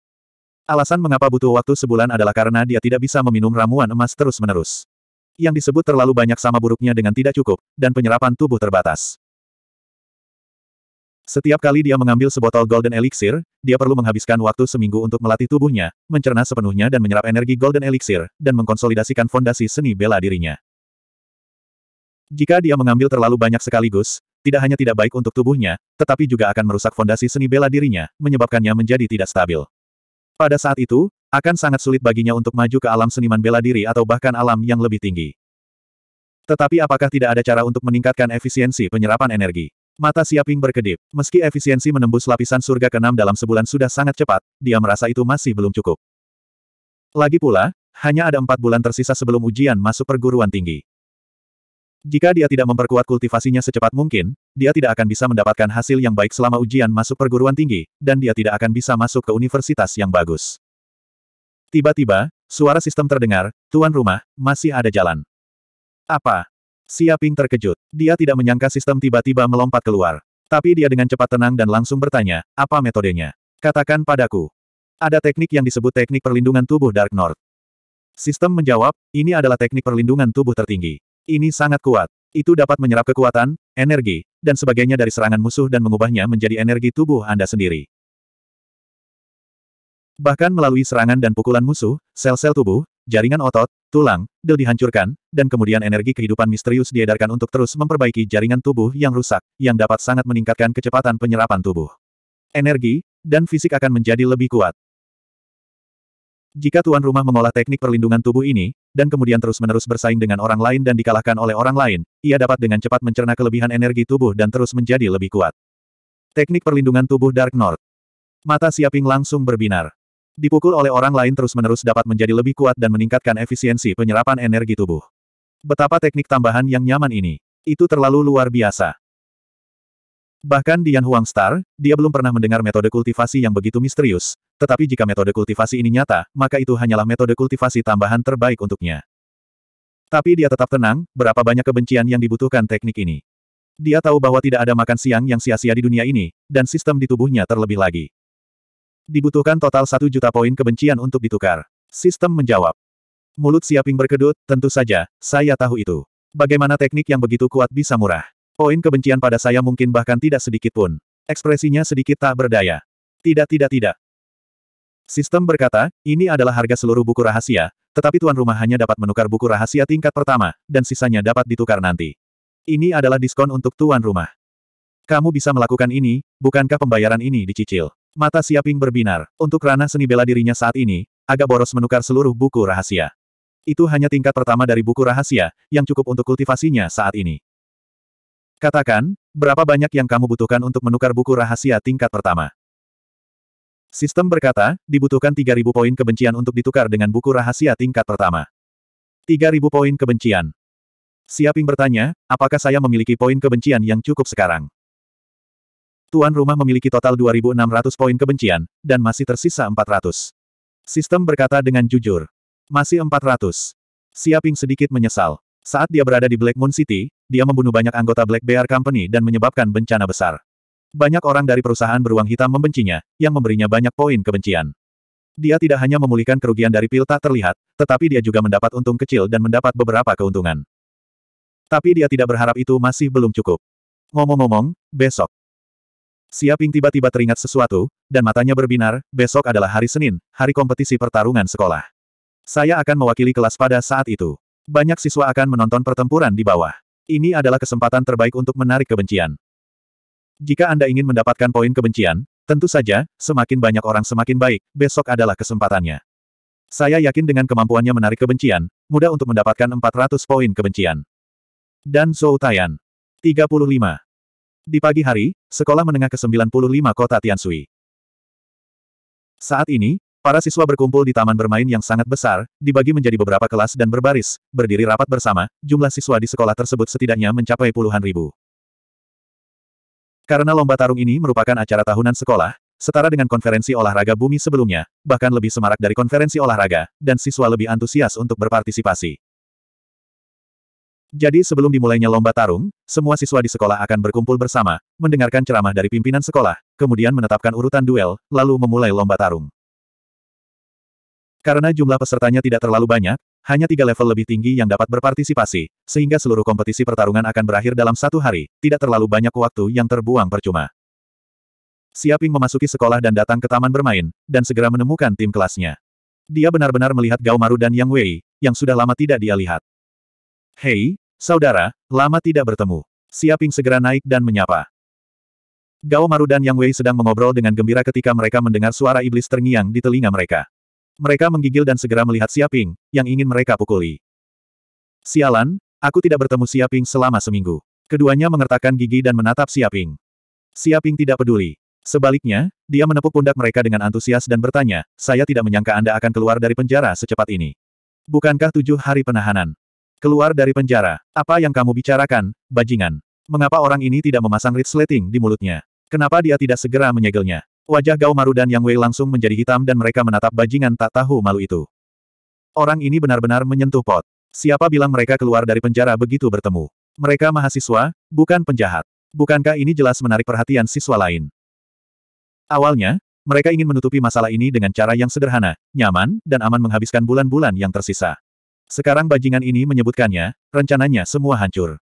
Alasan mengapa butuh waktu sebulan adalah karena dia tidak bisa meminum ramuan emas terus-menerus. Yang disebut terlalu banyak sama buruknya dengan tidak cukup, dan penyerapan tubuh terbatas. Setiap kali dia mengambil sebotol Golden Elixir, dia perlu menghabiskan waktu seminggu untuk melatih tubuhnya, mencerna sepenuhnya dan menyerap energi Golden Elixir, dan mengkonsolidasikan fondasi seni bela dirinya. Jika dia mengambil terlalu banyak sekaligus, tidak hanya tidak baik untuk tubuhnya, tetapi juga akan merusak fondasi seni bela dirinya, menyebabkannya menjadi tidak stabil. Pada saat itu, akan sangat sulit baginya untuk maju ke alam seniman bela diri atau bahkan alam yang lebih tinggi. Tetapi apakah tidak ada cara untuk meningkatkan efisiensi penyerapan energi? Mata Siaping berkedip. Meski efisiensi menembus lapisan surga keenam dalam sebulan sudah sangat cepat, dia merasa itu masih belum cukup. Lagi pula, hanya ada empat bulan tersisa sebelum ujian masuk perguruan tinggi. Jika dia tidak memperkuat kultivasinya secepat mungkin, dia tidak akan bisa mendapatkan hasil yang baik selama ujian masuk perguruan tinggi, dan dia tidak akan bisa masuk ke universitas yang bagus. Tiba-tiba, suara sistem terdengar, tuan rumah, masih ada jalan. Apa? Siaping terkejut. Dia tidak menyangka sistem tiba-tiba melompat keluar. Tapi dia dengan cepat tenang dan langsung bertanya, apa metodenya? Katakan padaku. Ada teknik yang disebut teknik perlindungan tubuh Dark North. Sistem menjawab, ini adalah teknik perlindungan tubuh tertinggi. Ini sangat kuat. Itu dapat menyerap kekuatan, energi, dan sebagainya dari serangan musuh dan mengubahnya menjadi energi tubuh Anda sendiri. Bahkan melalui serangan dan pukulan musuh, sel-sel tubuh, jaringan otot, tulang, del dihancurkan, dan kemudian energi kehidupan misterius diedarkan untuk terus memperbaiki jaringan tubuh yang rusak, yang dapat sangat meningkatkan kecepatan penyerapan tubuh. Energi, dan fisik akan menjadi lebih kuat. Jika tuan rumah mengolah teknik perlindungan tubuh ini, dan kemudian terus-menerus bersaing dengan orang lain dan dikalahkan oleh orang lain, ia dapat dengan cepat mencerna kelebihan energi tubuh dan terus menjadi lebih kuat. Teknik perlindungan tubuh Dark North. Mata Siaping langsung berbinar. Dipukul oleh orang lain terus-menerus dapat menjadi lebih kuat dan meningkatkan efisiensi penyerapan energi tubuh. Betapa teknik tambahan yang nyaman ini. Itu terlalu luar biasa. Bahkan Dian Huang Star, dia belum pernah mendengar metode kultivasi yang begitu misterius, tetapi jika metode kultivasi ini nyata, maka itu hanyalah metode kultivasi tambahan terbaik untuknya. Tapi dia tetap tenang, berapa banyak kebencian yang dibutuhkan teknik ini. Dia tahu bahwa tidak ada makan siang yang sia-sia di dunia ini, dan sistem di tubuhnya terlebih lagi. Dibutuhkan total satu juta poin kebencian untuk ditukar. Sistem menjawab. Mulut Siaping berkedut, tentu saja, saya tahu itu. Bagaimana teknik yang begitu kuat bisa murah? Poin kebencian pada saya mungkin bahkan tidak sedikit pun. Ekspresinya sedikit tak berdaya. Tidak tidak tidak. Sistem berkata, ini adalah harga seluruh buku rahasia, tetapi tuan rumah hanya dapat menukar buku rahasia tingkat pertama, dan sisanya dapat ditukar nanti. Ini adalah diskon untuk tuan rumah. Kamu bisa melakukan ini, bukankah pembayaran ini dicicil? Mata Siaping berbinar. Untuk ranah seni bela dirinya saat ini, agak boros menukar seluruh buku rahasia. Itu hanya tingkat pertama dari buku rahasia, yang cukup untuk kultivasinya saat ini. Katakan, berapa banyak yang kamu butuhkan untuk menukar buku rahasia tingkat pertama? Sistem berkata, dibutuhkan 3.000 poin kebencian untuk ditukar dengan buku rahasia tingkat pertama. 3.000 poin kebencian. Siaping bertanya, apakah saya memiliki poin kebencian yang cukup sekarang? Tuan rumah memiliki total 2.600 poin kebencian, dan masih tersisa 400. Sistem berkata dengan jujur. Masih 400. Siaping sedikit menyesal. Saat dia berada di Black Moon City, dia membunuh banyak anggota Black Bear Company dan menyebabkan bencana besar. Banyak orang dari perusahaan beruang hitam membencinya, yang memberinya banyak poin kebencian. Dia tidak hanya memulihkan kerugian dari pil tak terlihat, tetapi dia juga mendapat untung kecil dan mendapat beberapa keuntungan. Tapi dia tidak berharap itu masih belum cukup. Ngomong-ngomong, besok, Siaping tiba-tiba teringat sesuatu, dan matanya berbinar, besok adalah hari Senin, hari kompetisi pertarungan sekolah. Saya akan mewakili kelas pada saat itu. Banyak siswa akan menonton pertempuran di bawah. Ini adalah kesempatan terbaik untuk menarik kebencian. Jika Anda ingin mendapatkan poin kebencian, tentu saja, semakin banyak orang semakin baik, besok adalah kesempatannya. Saya yakin dengan kemampuannya menarik kebencian, mudah untuk mendapatkan 400 poin kebencian. Dan Zhou Taiyan. 35. Di pagi hari, sekolah menengah ke-95 kota Tiansui. Saat ini, para siswa berkumpul di taman bermain yang sangat besar, dibagi menjadi beberapa kelas dan berbaris, berdiri rapat bersama, jumlah siswa di sekolah tersebut setidaknya mencapai puluhan ribu. Karena lomba tarung ini merupakan acara tahunan sekolah, setara dengan konferensi olahraga bumi sebelumnya, bahkan lebih semarak dari konferensi olahraga, dan siswa lebih antusias untuk berpartisipasi. Jadi sebelum dimulainya lomba tarung, semua siswa di sekolah akan berkumpul bersama, mendengarkan ceramah dari pimpinan sekolah, kemudian menetapkan urutan duel, lalu memulai lomba tarung. Karena jumlah pesertanya tidak terlalu banyak, hanya tiga level lebih tinggi yang dapat berpartisipasi, sehingga seluruh kompetisi pertarungan akan berakhir dalam satu hari, tidak terlalu banyak waktu yang terbuang percuma. Siaping memasuki sekolah dan datang ke taman bermain, dan segera menemukan tim kelasnya. Dia benar-benar melihat Gao Maru dan Yang Wei, yang sudah lama tidak dia lihat. Hei, saudara, lama tidak bertemu. Siaping segera naik dan menyapa. Gao Maru dan Yang Wei sedang mengobrol dengan gembira ketika mereka mendengar suara iblis terngiang di telinga mereka. Mereka menggigil dan segera melihat Siaping, yang ingin mereka pukuli. Sialan, aku tidak bertemu Siaping selama seminggu. Keduanya mengertakkan gigi dan menatap Siaping. Siaping tidak peduli. Sebaliknya, dia menepuk pundak mereka dengan antusias dan bertanya, saya tidak menyangka Anda akan keluar dari penjara secepat ini. Bukankah tujuh hari penahanan? Keluar dari penjara. Apa yang kamu bicarakan, bajingan? Mengapa orang ini tidak memasang ritsleting di mulutnya? Kenapa dia tidak segera menyegelnya? Wajah Gao Maru dan Yang Wei langsung menjadi hitam dan mereka menatap bajingan tak tahu malu itu. Orang ini benar-benar menyentuh pot. Siapa bilang mereka keluar dari penjara begitu bertemu? Mereka mahasiswa, bukan penjahat. Bukankah ini jelas menarik perhatian siswa lain? Awalnya, mereka ingin menutupi masalah ini dengan cara yang sederhana, nyaman, dan aman menghabiskan bulan-bulan yang tersisa. Sekarang bajingan ini menyebutkannya, rencananya semua hancur.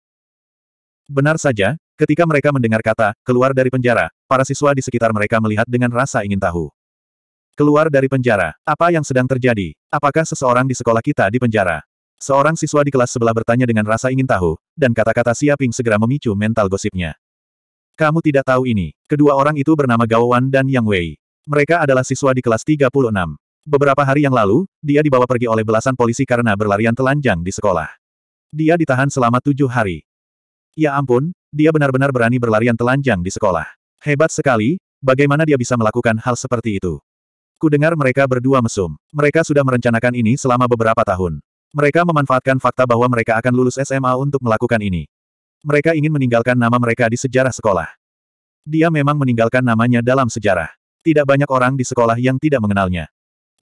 Benar saja, ketika mereka mendengar kata, keluar dari penjara, para siswa di sekitar mereka melihat dengan rasa ingin tahu. Keluar dari penjara, apa yang sedang terjadi? Apakah seseorang di sekolah kita di penjara? Seorang siswa di kelas sebelah bertanya dengan rasa ingin tahu, dan kata-kata Siaping segera memicu mental gosipnya. Kamu tidak tahu ini. Kedua orang itu bernama Gao Wan dan Yang Wei. Mereka adalah siswa di kelas 36. Beberapa hari yang lalu, dia dibawa pergi oleh belasan polisi karena berlarian telanjang di sekolah. Dia ditahan selama tujuh hari. Ya ampun, dia benar-benar berani berlarian telanjang di sekolah. Hebat sekali, bagaimana dia bisa melakukan hal seperti itu. Kudengar mereka berdua mesum. Mereka sudah merencanakan ini selama beberapa tahun. Mereka memanfaatkan fakta bahwa mereka akan lulus SMA untuk melakukan ini. Mereka ingin meninggalkan nama mereka di sejarah sekolah. Dia memang meninggalkan namanya dalam sejarah. Tidak banyak orang di sekolah yang tidak mengenalnya.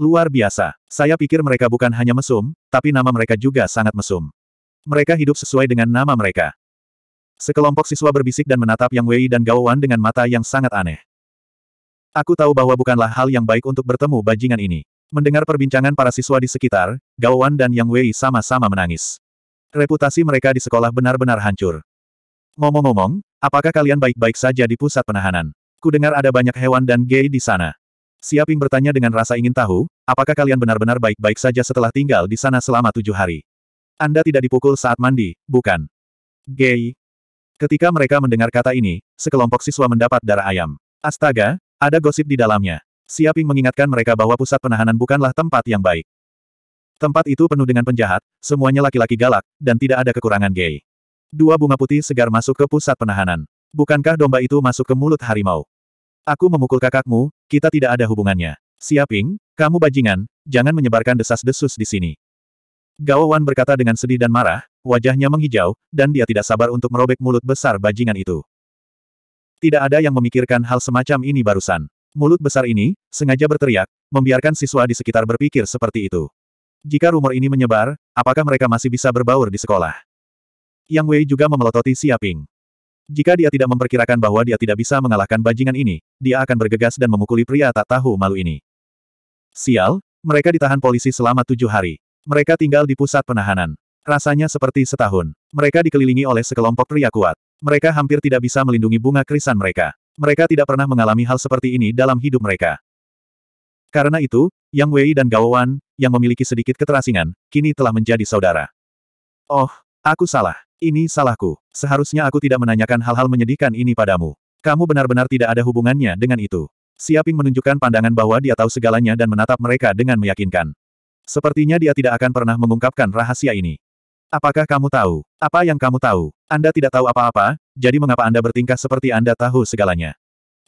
Luar biasa. Saya pikir mereka bukan hanya mesum, tapi nama mereka juga sangat mesum. Mereka hidup sesuai dengan nama mereka. Sekelompok siswa berbisik dan menatap Yang Wei dan Gao Wan dengan mata yang sangat aneh. Aku tahu bahwa bukanlah hal yang baik untuk bertemu bajingan ini. Mendengar perbincangan para siswa di sekitar, Gao Wan dan Yang Wei sama-sama menangis. Reputasi mereka di sekolah benar-benar hancur. Ngomong-ngomong, apakah kalian baik-baik saja di pusat penahanan? Kudengar ada banyak hewan dan gay di sana. Siaping bertanya dengan rasa ingin tahu, apakah kalian benar-benar baik-baik saja setelah tinggal di sana selama tujuh hari? Anda tidak dipukul saat mandi, bukan? Gay. Ketika mereka mendengar kata ini, sekelompok siswa mendapat darah ayam. Astaga, ada gosip di dalamnya. Siaping mengingatkan mereka bahwa pusat penahanan bukanlah tempat yang baik. Tempat itu penuh dengan penjahat, semuanya laki-laki galak, dan tidak ada kekurangan gay. Dua bunga putih segar masuk ke pusat penahanan. Bukankah domba itu masuk ke mulut harimau? Aku memukul kakakmu, kita tidak ada hubungannya. Siaping, kamu bajingan, jangan menyebarkan desas-desus di sini. Gao Wan berkata dengan sedih dan marah, wajahnya menghijau, dan dia tidak sabar untuk merobek mulut besar bajingan itu. Tidak ada yang memikirkan hal semacam ini barusan. Mulut besar ini, sengaja berteriak, membiarkan siswa di sekitar berpikir seperti itu. Jika rumor ini menyebar, apakah mereka masih bisa berbaur di sekolah? Yang Wei juga memelototi Siaping. Jika dia tidak memperkirakan bahwa dia tidak bisa mengalahkan bajingan ini, dia akan bergegas dan memukuli pria tak tahu malu ini. Sial, mereka ditahan polisi selama tujuh hari. Mereka tinggal di pusat penahanan. Rasanya seperti setahun. Mereka dikelilingi oleh sekelompok pria kuat. Mereka hampir tidak bisa melindungi bunga krisan mereka. Mereka tidak pernah mengalami hal seperti ini dalam hidup mereka. Karena itu, Yang Wei dan Gao Wan, yang memiliki sedikit keterasingan, kini telah menjadi saudara. Oh, Aku salah. Ini salahku. Seharusnya aku tidak menanyakan hal-hal menyedihkan ini padamu. Kamu benar-benar tidak ada hubungannya dengan itu. Siaping menunjukkan pandangan bahwa dia tahu segalanya dan menatap mereka dengan meyakinkan. Sepertinya dia tidak akan pernah mengungkapkan rahasia ini. Apakah kamu tahu? Apa yang kamu tahu? Anda tidak tahu apa-apa, jadi mengapa Anda bertingkah seperti Anda tahu segalanya?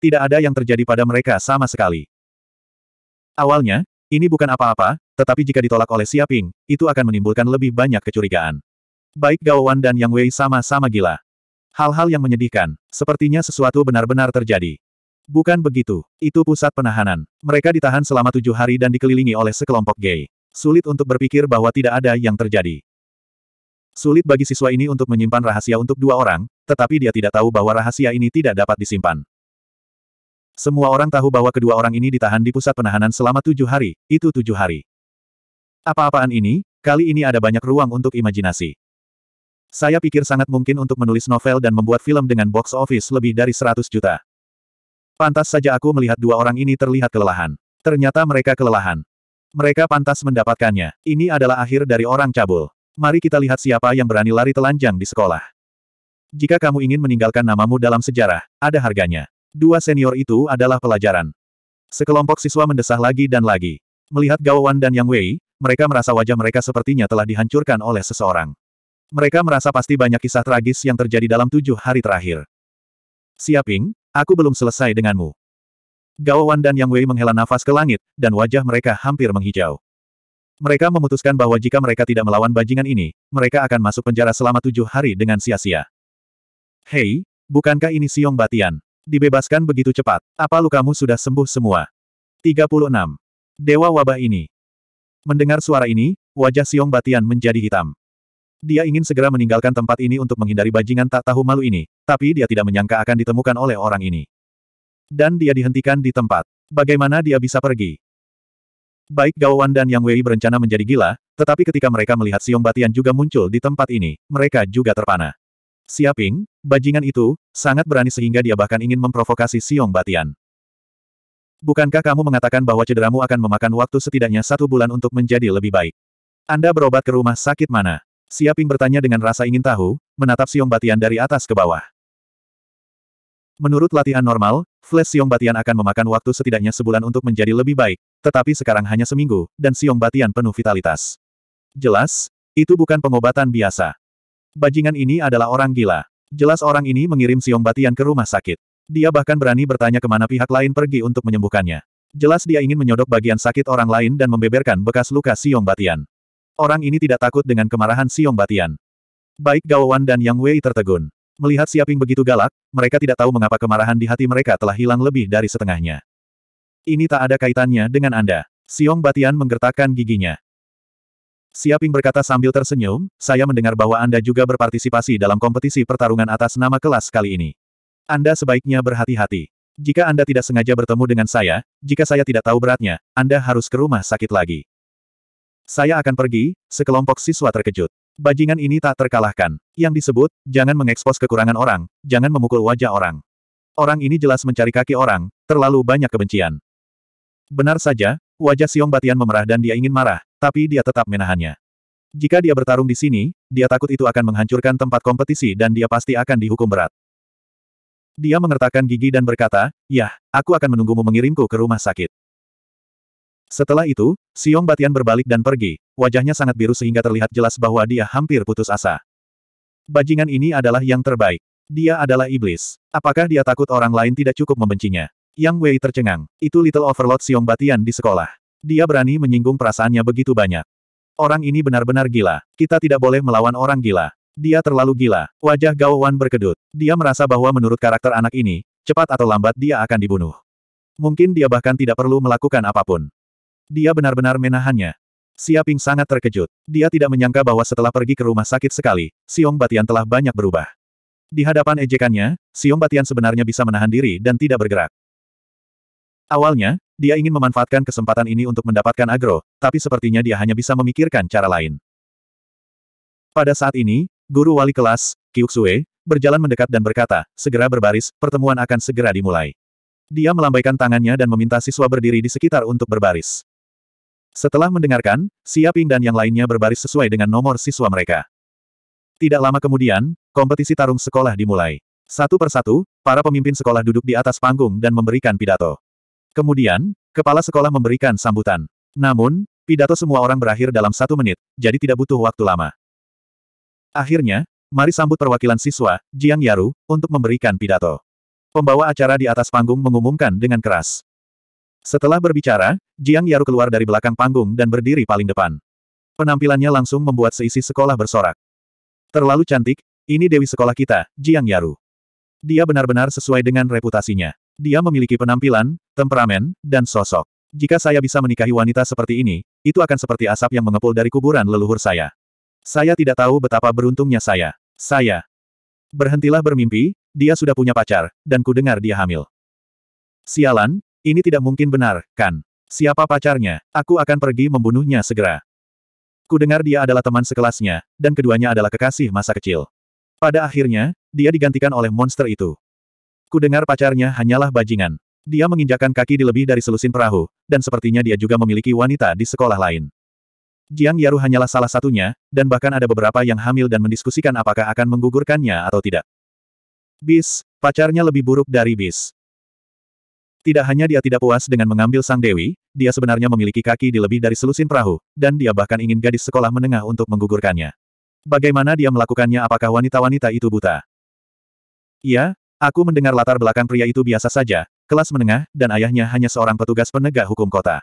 Tidak ada yang terjadi pada mereka sama sekali. Awalnya, ini bukan apa-apa, tetapi jika ditolak oleh Siaping, itu akan menimbulkan lebih banyak kecurigaan. Baik Wan dan Yang Wei sama-sama gila. Hal-hal yang menyedihkan, sepertinya sesuatu benar-benar terjadi. Bukan begitu, itu pusat penahanan. Mereka ditahan selama tujuh hari dan dikelilingi oleh sekelompok gay. Sulit untuk berpikir bahwa tidak ada yang terjadi. Sulit bagi siswa ini untuk menyimpan rahasia untuk dua orang, tetapi dia tidak tahu bahwa rahasia ini tidak dapat disimpan. Semua orang tahu bahwa kedua orang ini ditahan di pusat penahanan selama tujuh hari, itu tujuh hari. Apa-apaan ini, kali ini ada banyak ruang untuk imajinasi. Saya pikir sangat mungkin untuk menulis novel dan membuat film dengan box office lebih dari 100 juta. Pantas saja aku melihat dua orang ini terlihat kelelahan. Ternyata mereka kelelahan. Mereka pantas mendapatkannya. Ini adalah akhir dari orang cabul. Mari kita lihat siapa yang berani lari telanjang di sekolah. Jika kamu ingin meninggalkan namamu dalam sejarah, ada harganya. Dua senior itu adalah pelajaran. Sekelompok siswa mendesah lagi dan lagi. Melihat Gao Wan dan Yang Wei, mereka merasa wajah mereka sepertinya telah dihancurkan oleh seseorang. Mereka merasa pasti banyak kisah tragis yang terjadi dalam tujuh hari terakhir. Siaping, aku belum selesai denganmu. Gao Wan dan Yang Wei menghela nafas ke langit, dan wajah mereka hampir menghijau. Mereka memutuskan bahwa jika mereka tidak melawan bajingan ini, mereka akan masuk penjara selama tujuh hari dengan sia-sia. Hei, bukankah ini Siong Batian? Dibebaskan begitu cepat, apa lukamu sudah sembuh semua? 36. Dewa wabah ini. Mendengar suara ini, wajah Siong Batian menjadi hitam. Dia ingin segera meninggalkan tempat ini untuk menghindari bajingan tak tahu malu ini, tapi dia tidak menyangka akan ditemukan oleh orang ini. Dan dia dihentikan di tempat. Bagaimana dia bisa pergi? Baik Gao Wan dan Yang Wei berencana menjadi gila, tetapi ketika mereka melihat Siung Batian juga muncul di tempat ini, mereka juga terpana. Siaping, bajingan itu, sangat berani sehingga dia bahkan ingin memprovokasi Siung Batian. Bukankah kamu mengatakan bahwa cederamu akan memakan waktu setidaknya satu bulan untuk menjadi lebih baik? Anda berobat ke rumah sakit mana? Siaping bertanya dengan rasa ingin tahu, menatap Siung Batian dari atas ke bawah. Menurut latihan normal, Flash Siung Batian akan memakan waktu setidaknya sebulan untuk menjadi lebih baik, tetapi sekarang hanya seminggu, dan Siung Batian penuh vitalitas. Jelas, itu bukan pengobatan biasa. Bajingan ini adalah orang gila. Jelas orang ini mengirim Siung Batian ke rumah sakit. Dia bahkan berani bertanya kemana pihak lain pergi untuk menyembuhkannya. Jelas dia ingin menyodok bagian sakit orang lain dan membeberkan bekas luka Siung Batian. Orang ini tidak takut dengan kemarahan Siong Batian. Baik Gao Wan dan Yang Wei tertegun. Melihat Siaping begitu galak, mereka tidak tahu mengapa kemarahan di hati mereka telah hilang lebih dari setengahnya. Ini tak ada kaitannya dengan Anda. Siong Batian menggertakkan giginya. Siaping berkata sambil tersenyum, saya mendengar bahwa Anda juga berpartisipasi dalam kompetisi pertarungan atas nama kelas kali ini. Anda sebaiknya berhati-hati. Jika Anda tidak sengaja bertemu dengan saya, jika saya tidak tahu beratnya, Anda harus ke rumah sakit lagi. Saya akan pergi, sekelompok siswa terkejut. Bajingan ini tak terkalahkan. Yang disebut, jangan mengekspos kekurangan orang, jangan memukul wajah orang. Orang ini jelas mencari kaki orang, terlalu banyak kebencian. Benar saja, wajah Siong Batian memerah dan dia ingin marah, tapi dia tetap menahannya. Jika dia bertarung di sini, dia takut itu akan menghancurkan tempat kompetisi dan dia pasti akan dihukum berat. Dia mengertakkan gigi dan berkata, Yah, aku akan menunggumu mengirimku ke rumah sakit. Setelah itu, Siong Batian berbalik dan pergi, wajahnya sangat biru sehingga terlihat jelas bahwa dia hampir putus asa. Bajingan ini adalah yang terbaik. Dia adalah iblis. Apakah dia takut orang lain tidak cukup membencinya? Yang Wei tercengang. Itu Little Overlord Siong Batian di sekolah. Dia berani menyinggung perasaannya begitu banyak. Orang ini benar-benar gila. Kita tidak boleh melawan orang gila. Dia terlalu gila. Wajah Gao Wan berkedut. Dia merasa bahwa menurut karakter anak ini, cepat atau lambat dia akan dibunuh. Mungkin dia bahkan tidak perlu melakukan apapun. Dia benar-benar menahannya. Siaping sangat terkejut. Dia tidak menyangka bahwa setelah pergi ke rumah sakit sekali, Siung Batian telah banyak berubah. Di hadapan ejekannya, Siung Batian sebenarnya bisa menahan diri dan tidak bergerak. Awalnya, dia ingin memanfaatkan kesempatan ini untuk mendapatkan agro, tapi sepertinya dia hanya bisa memikirkan cara lain. Pada saat ini, guru wali kelas, Kyuksue, berjalan mendekat dan berkata, segera berbaris, pertemuan akan segera dimulai. Dia melambaikan tangannya dan meminta siswa berdiri di sekitar untuk berbaris. Setelah mendengarkan, Siaping dan yang lainnya berbaris sesuai dengan nomor siswa mereka. Tidak lama kemudian, kompetisi tarung sekolah dimulai. Satu persatu, para pemimpin sekolah duduk di atas panggung dan memberikan pidato. Kemudian, kepala sekolah memberikan sambutan. Namun, pidato semua orang berakhir dalam satu menit, jadi tidak butuh waktu lama. Akhirnya, mari sambut perwakilan siswa, Jiang Yaru, untuk memberikan pidato. Pembawa acara di atas panggung mengumumkan dengan keras. Setelah berbicara, Jiang Yaru keluar dari belakang panggung dan berdiri paling depan. Penampilannya langsung membuat seisi sekolah bersorak. Terlalu cantik, ini dewi sekolah kita, Jiang Yaru. Dia benar-benar sesuai dengan reputasinya. Dia memiliki penampilan, temperamen, dan sosok. Jika saya bisa menikahi wanita seperti ini, itu akan seperti asap yang mengepul dari kuburan leluhur saya. Saya tidak tahu betapa beruntungnya saya. Saya. Berhentilah bermimpi, dia sudah punya pacar, dan ku dengar dia hamil. Sialan, ini tidak mungkin benar, kan? Siapa pacarnya? Aku akan pergi membunuhnya segera. Ku dengar dia adalah teman sekelasnya, dan keduanya adalah kekasih masa kecil. Pada akhirnya, dia digantikan oleh monster itu. Ku dengar pacarnya hanyalah bajingan. Dia menginjakan kaki di lebih dari selusin perahu, dan sepertinya dia juga memiliki wanita di sekolah lain. Jiang Yaru hanyalah salah satunya, dan bahkan ada beberapa yang hamil dan mendiskusikan apakah akan menggugurkannya atau tidak. Bis, pacarnya lebih buruk dari bis. Tidak hanya dia tidak puas dengan mengambil sang dewi, dia sebenarnya memiliki kaki di lebih dari selusin perahu, dan dia bahkan ingin gadis sekolah menengah untuk menggugurkannya. Bagaimana dia melakukannya apakah wanita-wanita itu buta? Iya, aku mendengar latar belakang pria itu biasa saja, kelas menengah, dan ayahnya hanya seorang petugas penegak hukum kota.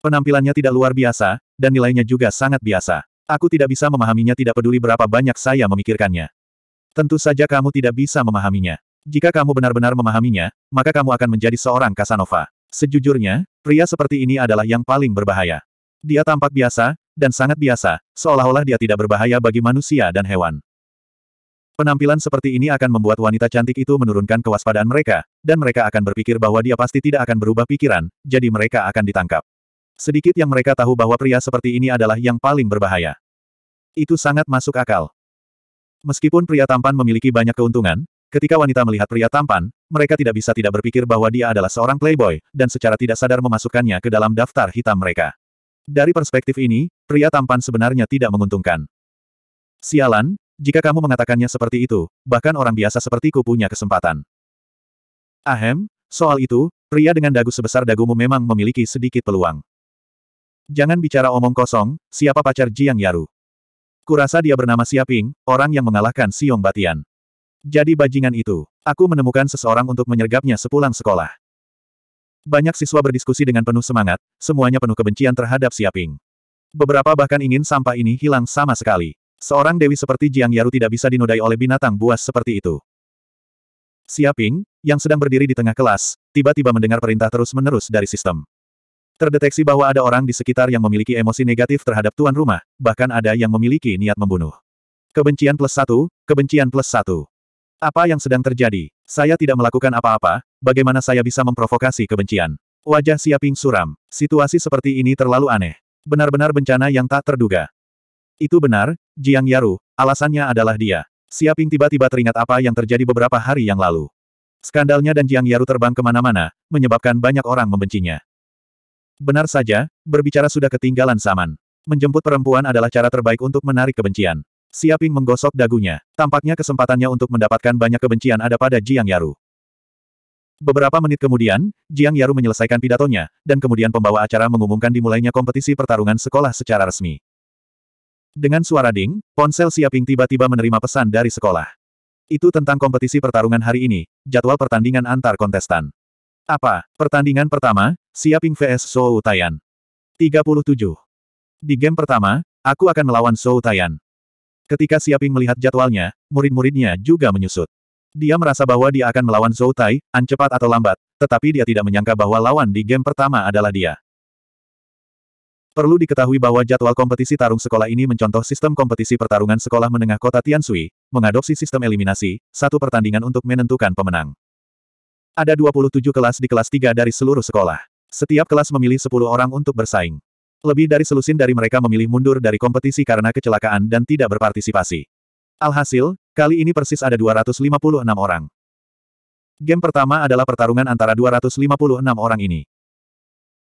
Penampilannya tidak luar biasa, dan nilainya juga sangat biasa. Aku tidak bisa memahaminya tidak peduli berapa banyak saya memikirkannya. Tentu saja kamu tidak bisa memahaminya. Jika kamu benar-benar memahaminya, maka kamu akan menjadi seorang Casanova. Sejujurnya, pria seperti ini adalah yang paling berbahaya. Dia tampak biasa, dan sangat biasa, seolah-olah dia tidak berbahaya bagi manusia dan hewan. Penampilan seperti ini akan membuat wanita cantik itu menurunkan kewaspadaan mereka, dan mereka akan berpikir bahwa dia pasti tidak akan berubah pikiran, jadi mereka akan ditangkap. Sedikit yang mereka tahu bahwa pria seperti ini adalah yang paling berbahaya. Itu sangat masuk akal. Meskipun pria tampan memiliki banyak keuntungan, Ketika wanita melihat pria tampan, mereka tidak bisa tidak berpikir bahwa dia adalah seorang playboy, dan secara tidak sadar memasukkannya ke dalam daftar hitam mereka. Dari perspektif ini, pria tampan sebenarnya tidak menguntungkan. Sialan, jika kamu mengatakannya seperti itu, bahkan orang biasa sepertiku punya kesempatan. Ahem, soal itu, pria dengan dagu sebesar dagumu memang memiliki sedikit peluang. Jangan bicara omong kosong, siapa pacar Jiang Yaru? Kurasa dia bernama Siaping, orang yang mengalahkan Siong Batian. Jadi bajingan itu, aku menemukan seseorang untuk menyergapnya sepulang sekolah. Banyak siswa berdiskusi dengan penuh semangat, semuanya penuh kebencian terhadap Siaping. Beberapa bahkan ingin sampah ini hilang sama sekali. Seorang dewi seperti Jiang Yaru tidak bisa dinodai oleh binatang buas seperti itu. Siaping, yang sedang berdiri di tengah kelas, tiba-tiba mendengar perintah terus-menerus dari sistem. Terdeteksi bahwa ada orang di sekitar yang memiliki emosi negatif terhadap tuan rumah, bahkan ada yang memiliki niat membunuh. Kebencian plus satu, kebencian plus satu. Apa yang sedang terjadi? Saya tidak melakukan apa-apa, bagaimana saya bisa memprovokasi kebencian? Wajah Siaping suram. Situasi seperti ini terlalu aneh. Benar-benar bencana yang tak terduga. Itu benar, Jiang Yaru, alasannya adalah dia. Siaping tiba-tiba teringat apa yang terjadi beberapa hari yang lalu. Skandalnya dan Jiang Yaru terbang kemana-mana, menyebabkan banyak orang membencinya. Benar saja, berbicara sudah ketinggalan zaman. Menjemput perempuan adalah cara terbaik untuk menarik kebencian. Siaping menggosok dagunya. Tampaknya kesempatannya untuk mendapatkan banyak kebencian ada pada Jiang Yaru. Beberapa menit kemudian, Jiang Yaru menyelesaikan pidatonya, dan kemudian pembawa acara mengumumkan dimulainya kompetisi pertarungan sekolah secara resmi. Dengan suara ding, ponsel Siaping tiba-tiba menerima pesan dari sekolah. Itu tentang kompetisi pertarungan hari ini, jadwal pertandingan antar kontestan. Apa? Pertandingan pertama, Siaping vs Zhou Tayan. 37. Di game pertama, aku akan melawan Zhou Tayan. Ketika Siaping melihat jadwalnya, murid-muridnya juga menyusut. Dia merasa bahwa dia akan melawan Zhou Tai, an cepat atau lambat, tetapi dia tidak menyangka bahwa lawan di game pertama adalah dia. Perlu diketahui bahwa jadwal kompetisi tarung sekolah ini mencontoh sistem kompetisi pertarungan sekolah menengah kota Tiansui, mengadopsi sistem eliminasi, satu pertandingan untuk menentukan pemenang. Ada 27 kelas di kelas 3 dari seluruh sekolah. Setiap kelas memilih 10 orang untuk bersaing. Lebih dari selusin dari mereka memilih mundur dari kompetisi karena kecelakaan dan tidak berpartisipasi. Alhasil, kali ini persis ada 256 orang. Game pertama adalah pertarungan antara 256 orang ini.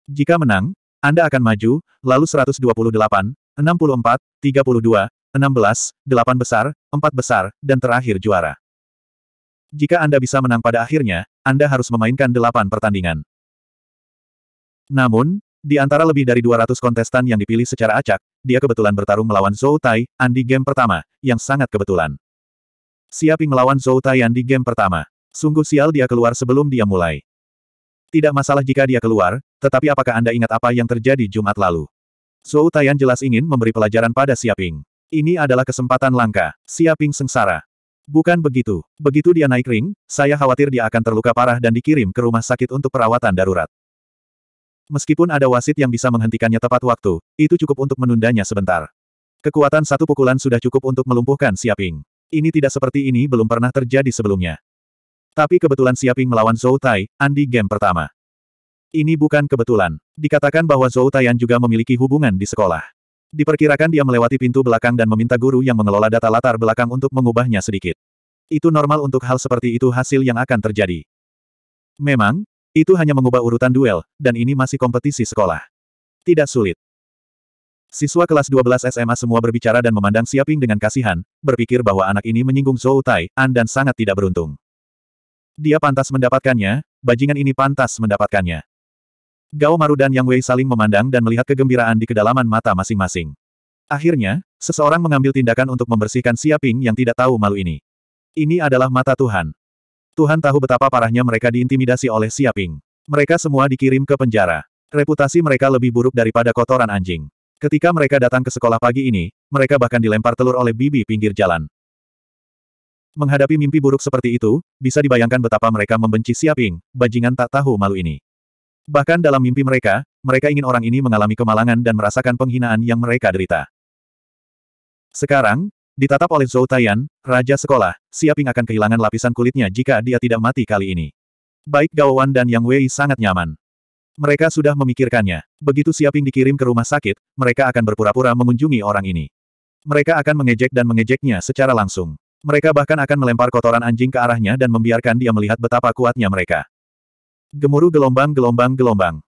Jika menang, Anda akan maju, lalu 128, 64, 32, 16, 8 besar, 4 besar, dan terakhir juara. Jika Anda bisa menang pada akhirnya, Anda harus memainkan 8 pertandingan. Namun, di antara lebih dari 200 kontestan yang dipilih secara acak, dia kebetulan bertarung melawan Zhou Tai, andi game pertama, yang sangat kebetulan. Siaping melawan Zhou Tai andi game pertama. Sungguh sial dia keluar sebelum dia mulai. Tidak masalah jika dia keluar, tetapi apakah Anda ingat apa yang terjadi Jumat lalu? Zhou Taiyan jelas ingin memberi pelajaran pada Siaping. Ini adalah kesempatan langka. Siaping sengsara. Bukan begitu. Begitu dia naik ring, saya khawatir dia akan terluka parah dan dikirim ke rumah sakit untuk perawatan darurat. Meskipun ada wasit yang bisa menghentikannya tepat waktu, itu cukup untuk menundanya sebentar. Kekuatan satu pukulan sudah cukup untuk melumpuhkan Siaping. Ini tidak seperti ini belum pernah terjadi sebelumnya. Tapi kebetulan Siaping melawan Zhou Tai, Andi game pertama. Ini bukan kebetulan. Dikatakan bahwa Zhou Taiyan juga memiliki hubungan di sekolah. Diperkirakan dia melewati pintu belakang dan meminta guru yang mengelola data latar belakang untuk mengubahnya sedikit. Itu normal untuk hal seperti itu hasil yang akan terjadi. Memang, itu hanya mengubah urutan duel, dan ini masih kompetisi sekolah. Tidak sulit. Siswa kelas 12 SMA semua berbicara dan memandang Siaping dengan kasihan, berpikir bahwa anak ini menyinggung Zhou Tai, An dan sangat tidak beruntung. Dia pantas mendapatkannya, bajingan ini pantas mendapatkannya. Gao Maru dan Yang Wei saling memandang dan melihat kegembiraan di kedalaman mata masing-masing. Akhirnya, seseorang mengambil tindakan untuk membersihkan Siaping yang tidak tahu malu ini. Ini adalah mata Tuhan. Tuhan tahu betapa parahnya mereka diintimidasi oleh Siaping. Mereka semua dikirim ke penjara. Reputasi mereka lebih buruk daripada kotoran anjing. Ketika mereka datang ke sekolah pagi ini, mereka bahkan dilempar telur oleh bibi pinggir jalan. Menghadapi mimpi buruk seperti itu, bisa dibayangkan betapa mereka membenci Siaping, bajingan tak tahu malu ini. Bahkan dalam mimpi mereka, mereka ingin orang ini mengalami kemalangan dan merasakan penghinaan yang mereka derita. Sekarang, Ditatap oleh Zhou Taiyan, Raja Sekolah, Siaping akan kehilangan lapisan kulitnya jika dia tidak mati kali ini. Baik Gao Wan dan Yang Wei sangat nyaman. Mereka sudah memikirkannya. Begitu Siaping dikirim ke rumah sakit, mereka akan berpura-pura mengunjungi orang ini. Mereka akan mengejek dan mengejeknya secara langsung. Mereka bahkan akan melempar kotoran anjing ke arahnya dan membiarkan dia melihat betapa kuatnya mereka. Gemuruh gelombang gelombang gelombang.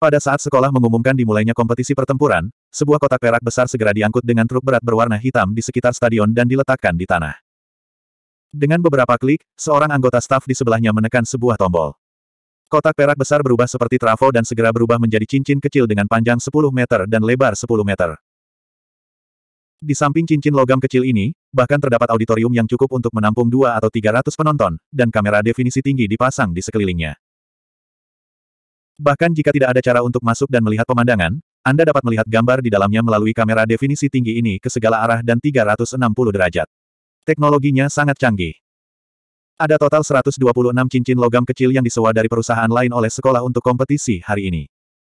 Pada saat sekolah mengumumkan dimulainya kompetisi pertempuran, sebuah kotak perak besar segera diangkut dengan truk berat berwarna hitam di sekitar stadion dan diletakkan di tanah. Dengan beberapa klik, seorang anggota staf di sebelahnya menekan sebuah tombol. Kotak perak besar berubah seperti trafo dan segera berubah menjadi cincin kecil dengan panjang 10 meter dan lebar 10 meter. Di samping cincin logam kecil ini, bahkan terdapat auditorium yang cukup untuk menampung dua atau tiga ratus penonton, dan kamera definisi tinggi dipasang di sekelilingnya. Bahkan jika tidak ada cara untuk masuk dan melihat pemandangan, anda dapat melihat gambar di dalamnya melalui kamera definisi tinggi ini ke segala arah dan 360 derajat. Teknologinya sangat canggih. Ada total 126 cincin logam kecil yang disewa dari perusahaan lain oleh sekolah untuk kompetisi hari ini.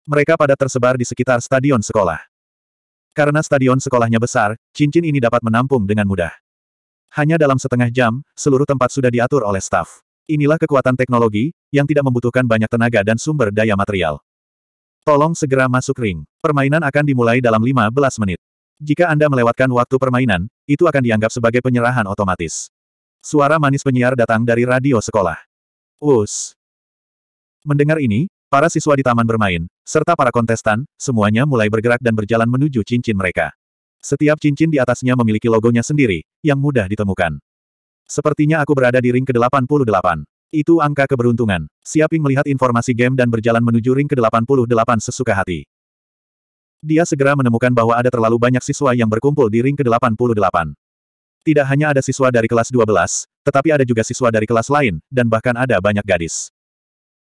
Mereka pada tersebar di sekitar stadion sekolah. Karena stadion sekolahnya besar, cincin ini dapat menampung dengan mudah. Hanya dalam setengah jam, seluruh tempat sudah diatur oleh staf. Inilah kekuatan teknologi, yang tidak membutuhkan banyak tenaga dan sumber daya material. Tolong segera masuk ring. Permainan akan dimulai dalam 15 menit. Jika Anda melewatkan waktu permainan, itu akan dianggap sebagai penyerahan otomatis. Suara manis penyiar datang dari radio sekolah. Us. Mendengar ini, para siswa di taman bermain, serta para kontestan, semuanya mulai bergerak dan berjalan menuju cincin mereka. Setiap cincin di atasnya memiliki logonya sendiri, yang mudah ditemukan. Sepertinya aku berada di ring ke-88. Itu angka keberuntungan. Siaping melihat informasi game dan berjalan menuju ring ke-88 sesuka hati. Dia segera menemukan bahwa ada terlalu banyak siswa yang berkumpul di ring ke-88. Tidak hanya ada siswa dari kelas 12, tetapi ada juga siswa dari kelas lain, dan bahkan ada banyak gadis.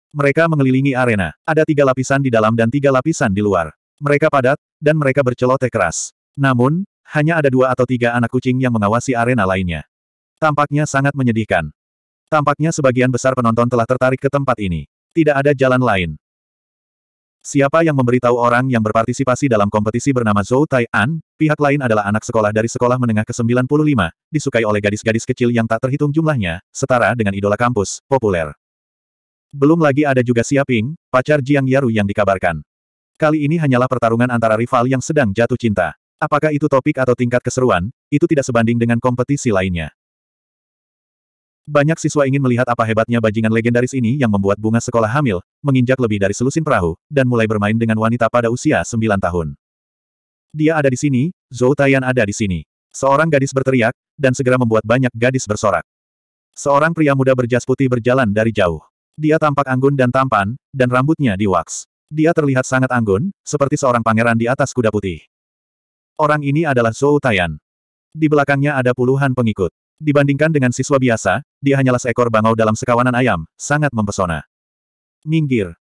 Mereka mengelilingi arena. Ada tiga lapisan di dalam dan tiga lapisan di luar. Mereka padat, dan mereka berceloteh keras. Namun, hanya ada dua atau tiga anak kucing yang mengawasi arena lainnya. Tampaknya sangat menyedihkan. Tampaknya sebagian besar penonton telah tertarik ke tempat ini. Tidak ada jalan lain. Siapa yang memberitahu orang yang berpartisipasi dalam kompetisi bernama Zhou Tai An, pihak lain adalah anak sekolah dari sekolah menengah ke-95, disukai oleh gadis-gadis kecil yang tak terhitung jumlahnya, setara dengan idola kampus, populer. Belum lagi ada juga Siaping, pacar Jiang Yaru yang dikabarkan. Kali ini hanyalah pertarungan antara rival yang sedang jatuh cinta. Apakah itu topik atau tingkat keseruan, itu tidak sebanding dengan kompetisi lainnya. Banyak siswa ingin melihat apa hebatnya bajingan legendaris ini yang membuat bunga sekolah hamil, menginjak lebih dari selusin perahu, dan mulai bermain dengan wanita pada usia 9 tahun. Dia ada di sini, Zhou Taiyan ada di sini. Seorang gadis berteriak, dan segera membuat banyak gadis bersorak. Seorang pria muda berjas putih berjalan dari jauh. Dia tampak anggun dan tampan, dan rambutnya diwaks. Dia terlihat sangat anggun, seperti seorang pangeran di atas kuda putih. Orang ini adalah Zhou Taiyan. Di belakangnya ada puluhan pengikut. Dibandingkan dengan siswa biasa, dia hanyalah seekor bangau dalam sekawanan ayam, sangat mempesona. Minggir.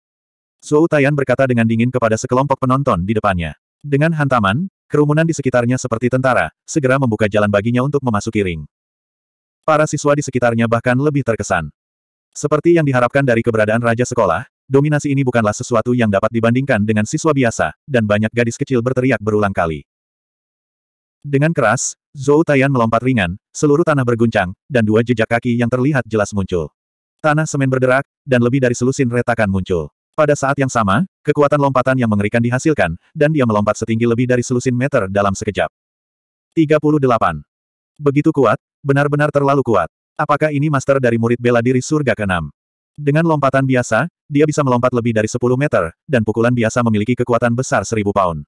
Zhou Tayan berkata dengan dingin kepada sekelompok penonton di depannya. Dengan hantaman, kerumunan di sekitarnya seperti tentara, segera membuka jalan baginya untuk memasuki ring. Para siswa di sekitarnya bahkan lebih terkesan. Seperti yang diharapkan dari keberadaan Raja Sekolah, dominasi ini bukanlah sesuatu yang dapat dibandingkan dengan siswa biasa, dan banyak gadis kecil berteriak berulang kali. Dengan keras, Zhou Taiyan melompat ringan, seluruh tanah berguncang, dan dua jejak kaki yang terlihat jelas muncul. Tanah semen berderak, dan lebih dari selusin retakan muncul. Pada saat yang sama, kekuatan lompatan yang mengerikan dihasilkan, dan dia melompat setinggi lebih dari selusin meter dalam sekejap. 38. Begitu kuat, benar-benar terlalu kuat. Apakah ini master dari murid bela diri surga ke-6? Dengan lompatan biasa, dia bisa melompat lebih dari 10 meter, dan pukulan biasa memiliki kekuatan besar 1000 pound.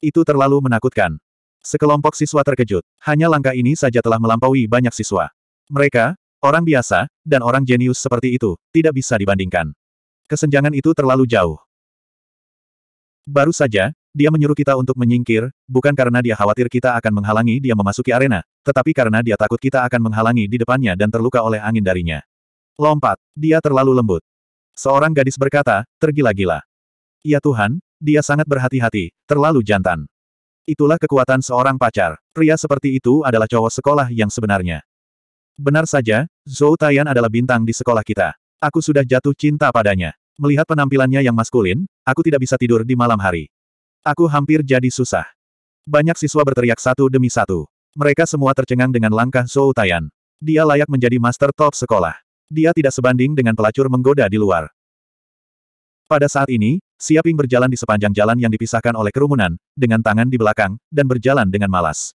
Itu terlalu menakutkan. Sekelompok siswa terkejut. Hanya langkah ini saja telah melampaui banyak siswa. Mereka, orang biasa, dan orang jenius seperti itu, tidak bisa dibandingkan. Kesenjangan itu terlalu jauh. Baru saja, dia menyuruh kita untuk menyingkir, bukan karena dia khawatir kita akan menghalangi dia memasuki arena, tetapi karena dia takut kita akan menghalangi di depannya dan terluka oleh angin darinya. Lompat, dia terlalu lembut. Seorang gadis berkata, tergila-gila. Ya Tuhan, dia sangat berhati-hati, terlalu jantan. Itulah kekuatan seorang pacar. Pria seperti itu adalah cowok sekolah yang sebenarnya. Benar saja, Zhou Tian adalah bintang di sekolah kita. Aku sudah jatuh cinta padanya. Melihat penampilannya yang maskulin, aku tidak bisa tidur di malam hari. Aku hampir jadi susah. Banyak siswa berteriak satu demi satu. Mereka semua tercengang dengan langkah Zhou Tian. Dia layak menjadi master top sekolah. Dia tidak sebanding dengan pelacur menggoda di luar. Pada saat ini, Siaping berjalan di sepanjang jalan yang dipisahkan oleh kerumunan, dengan tangan di belakang, dan berjalan dengan malas.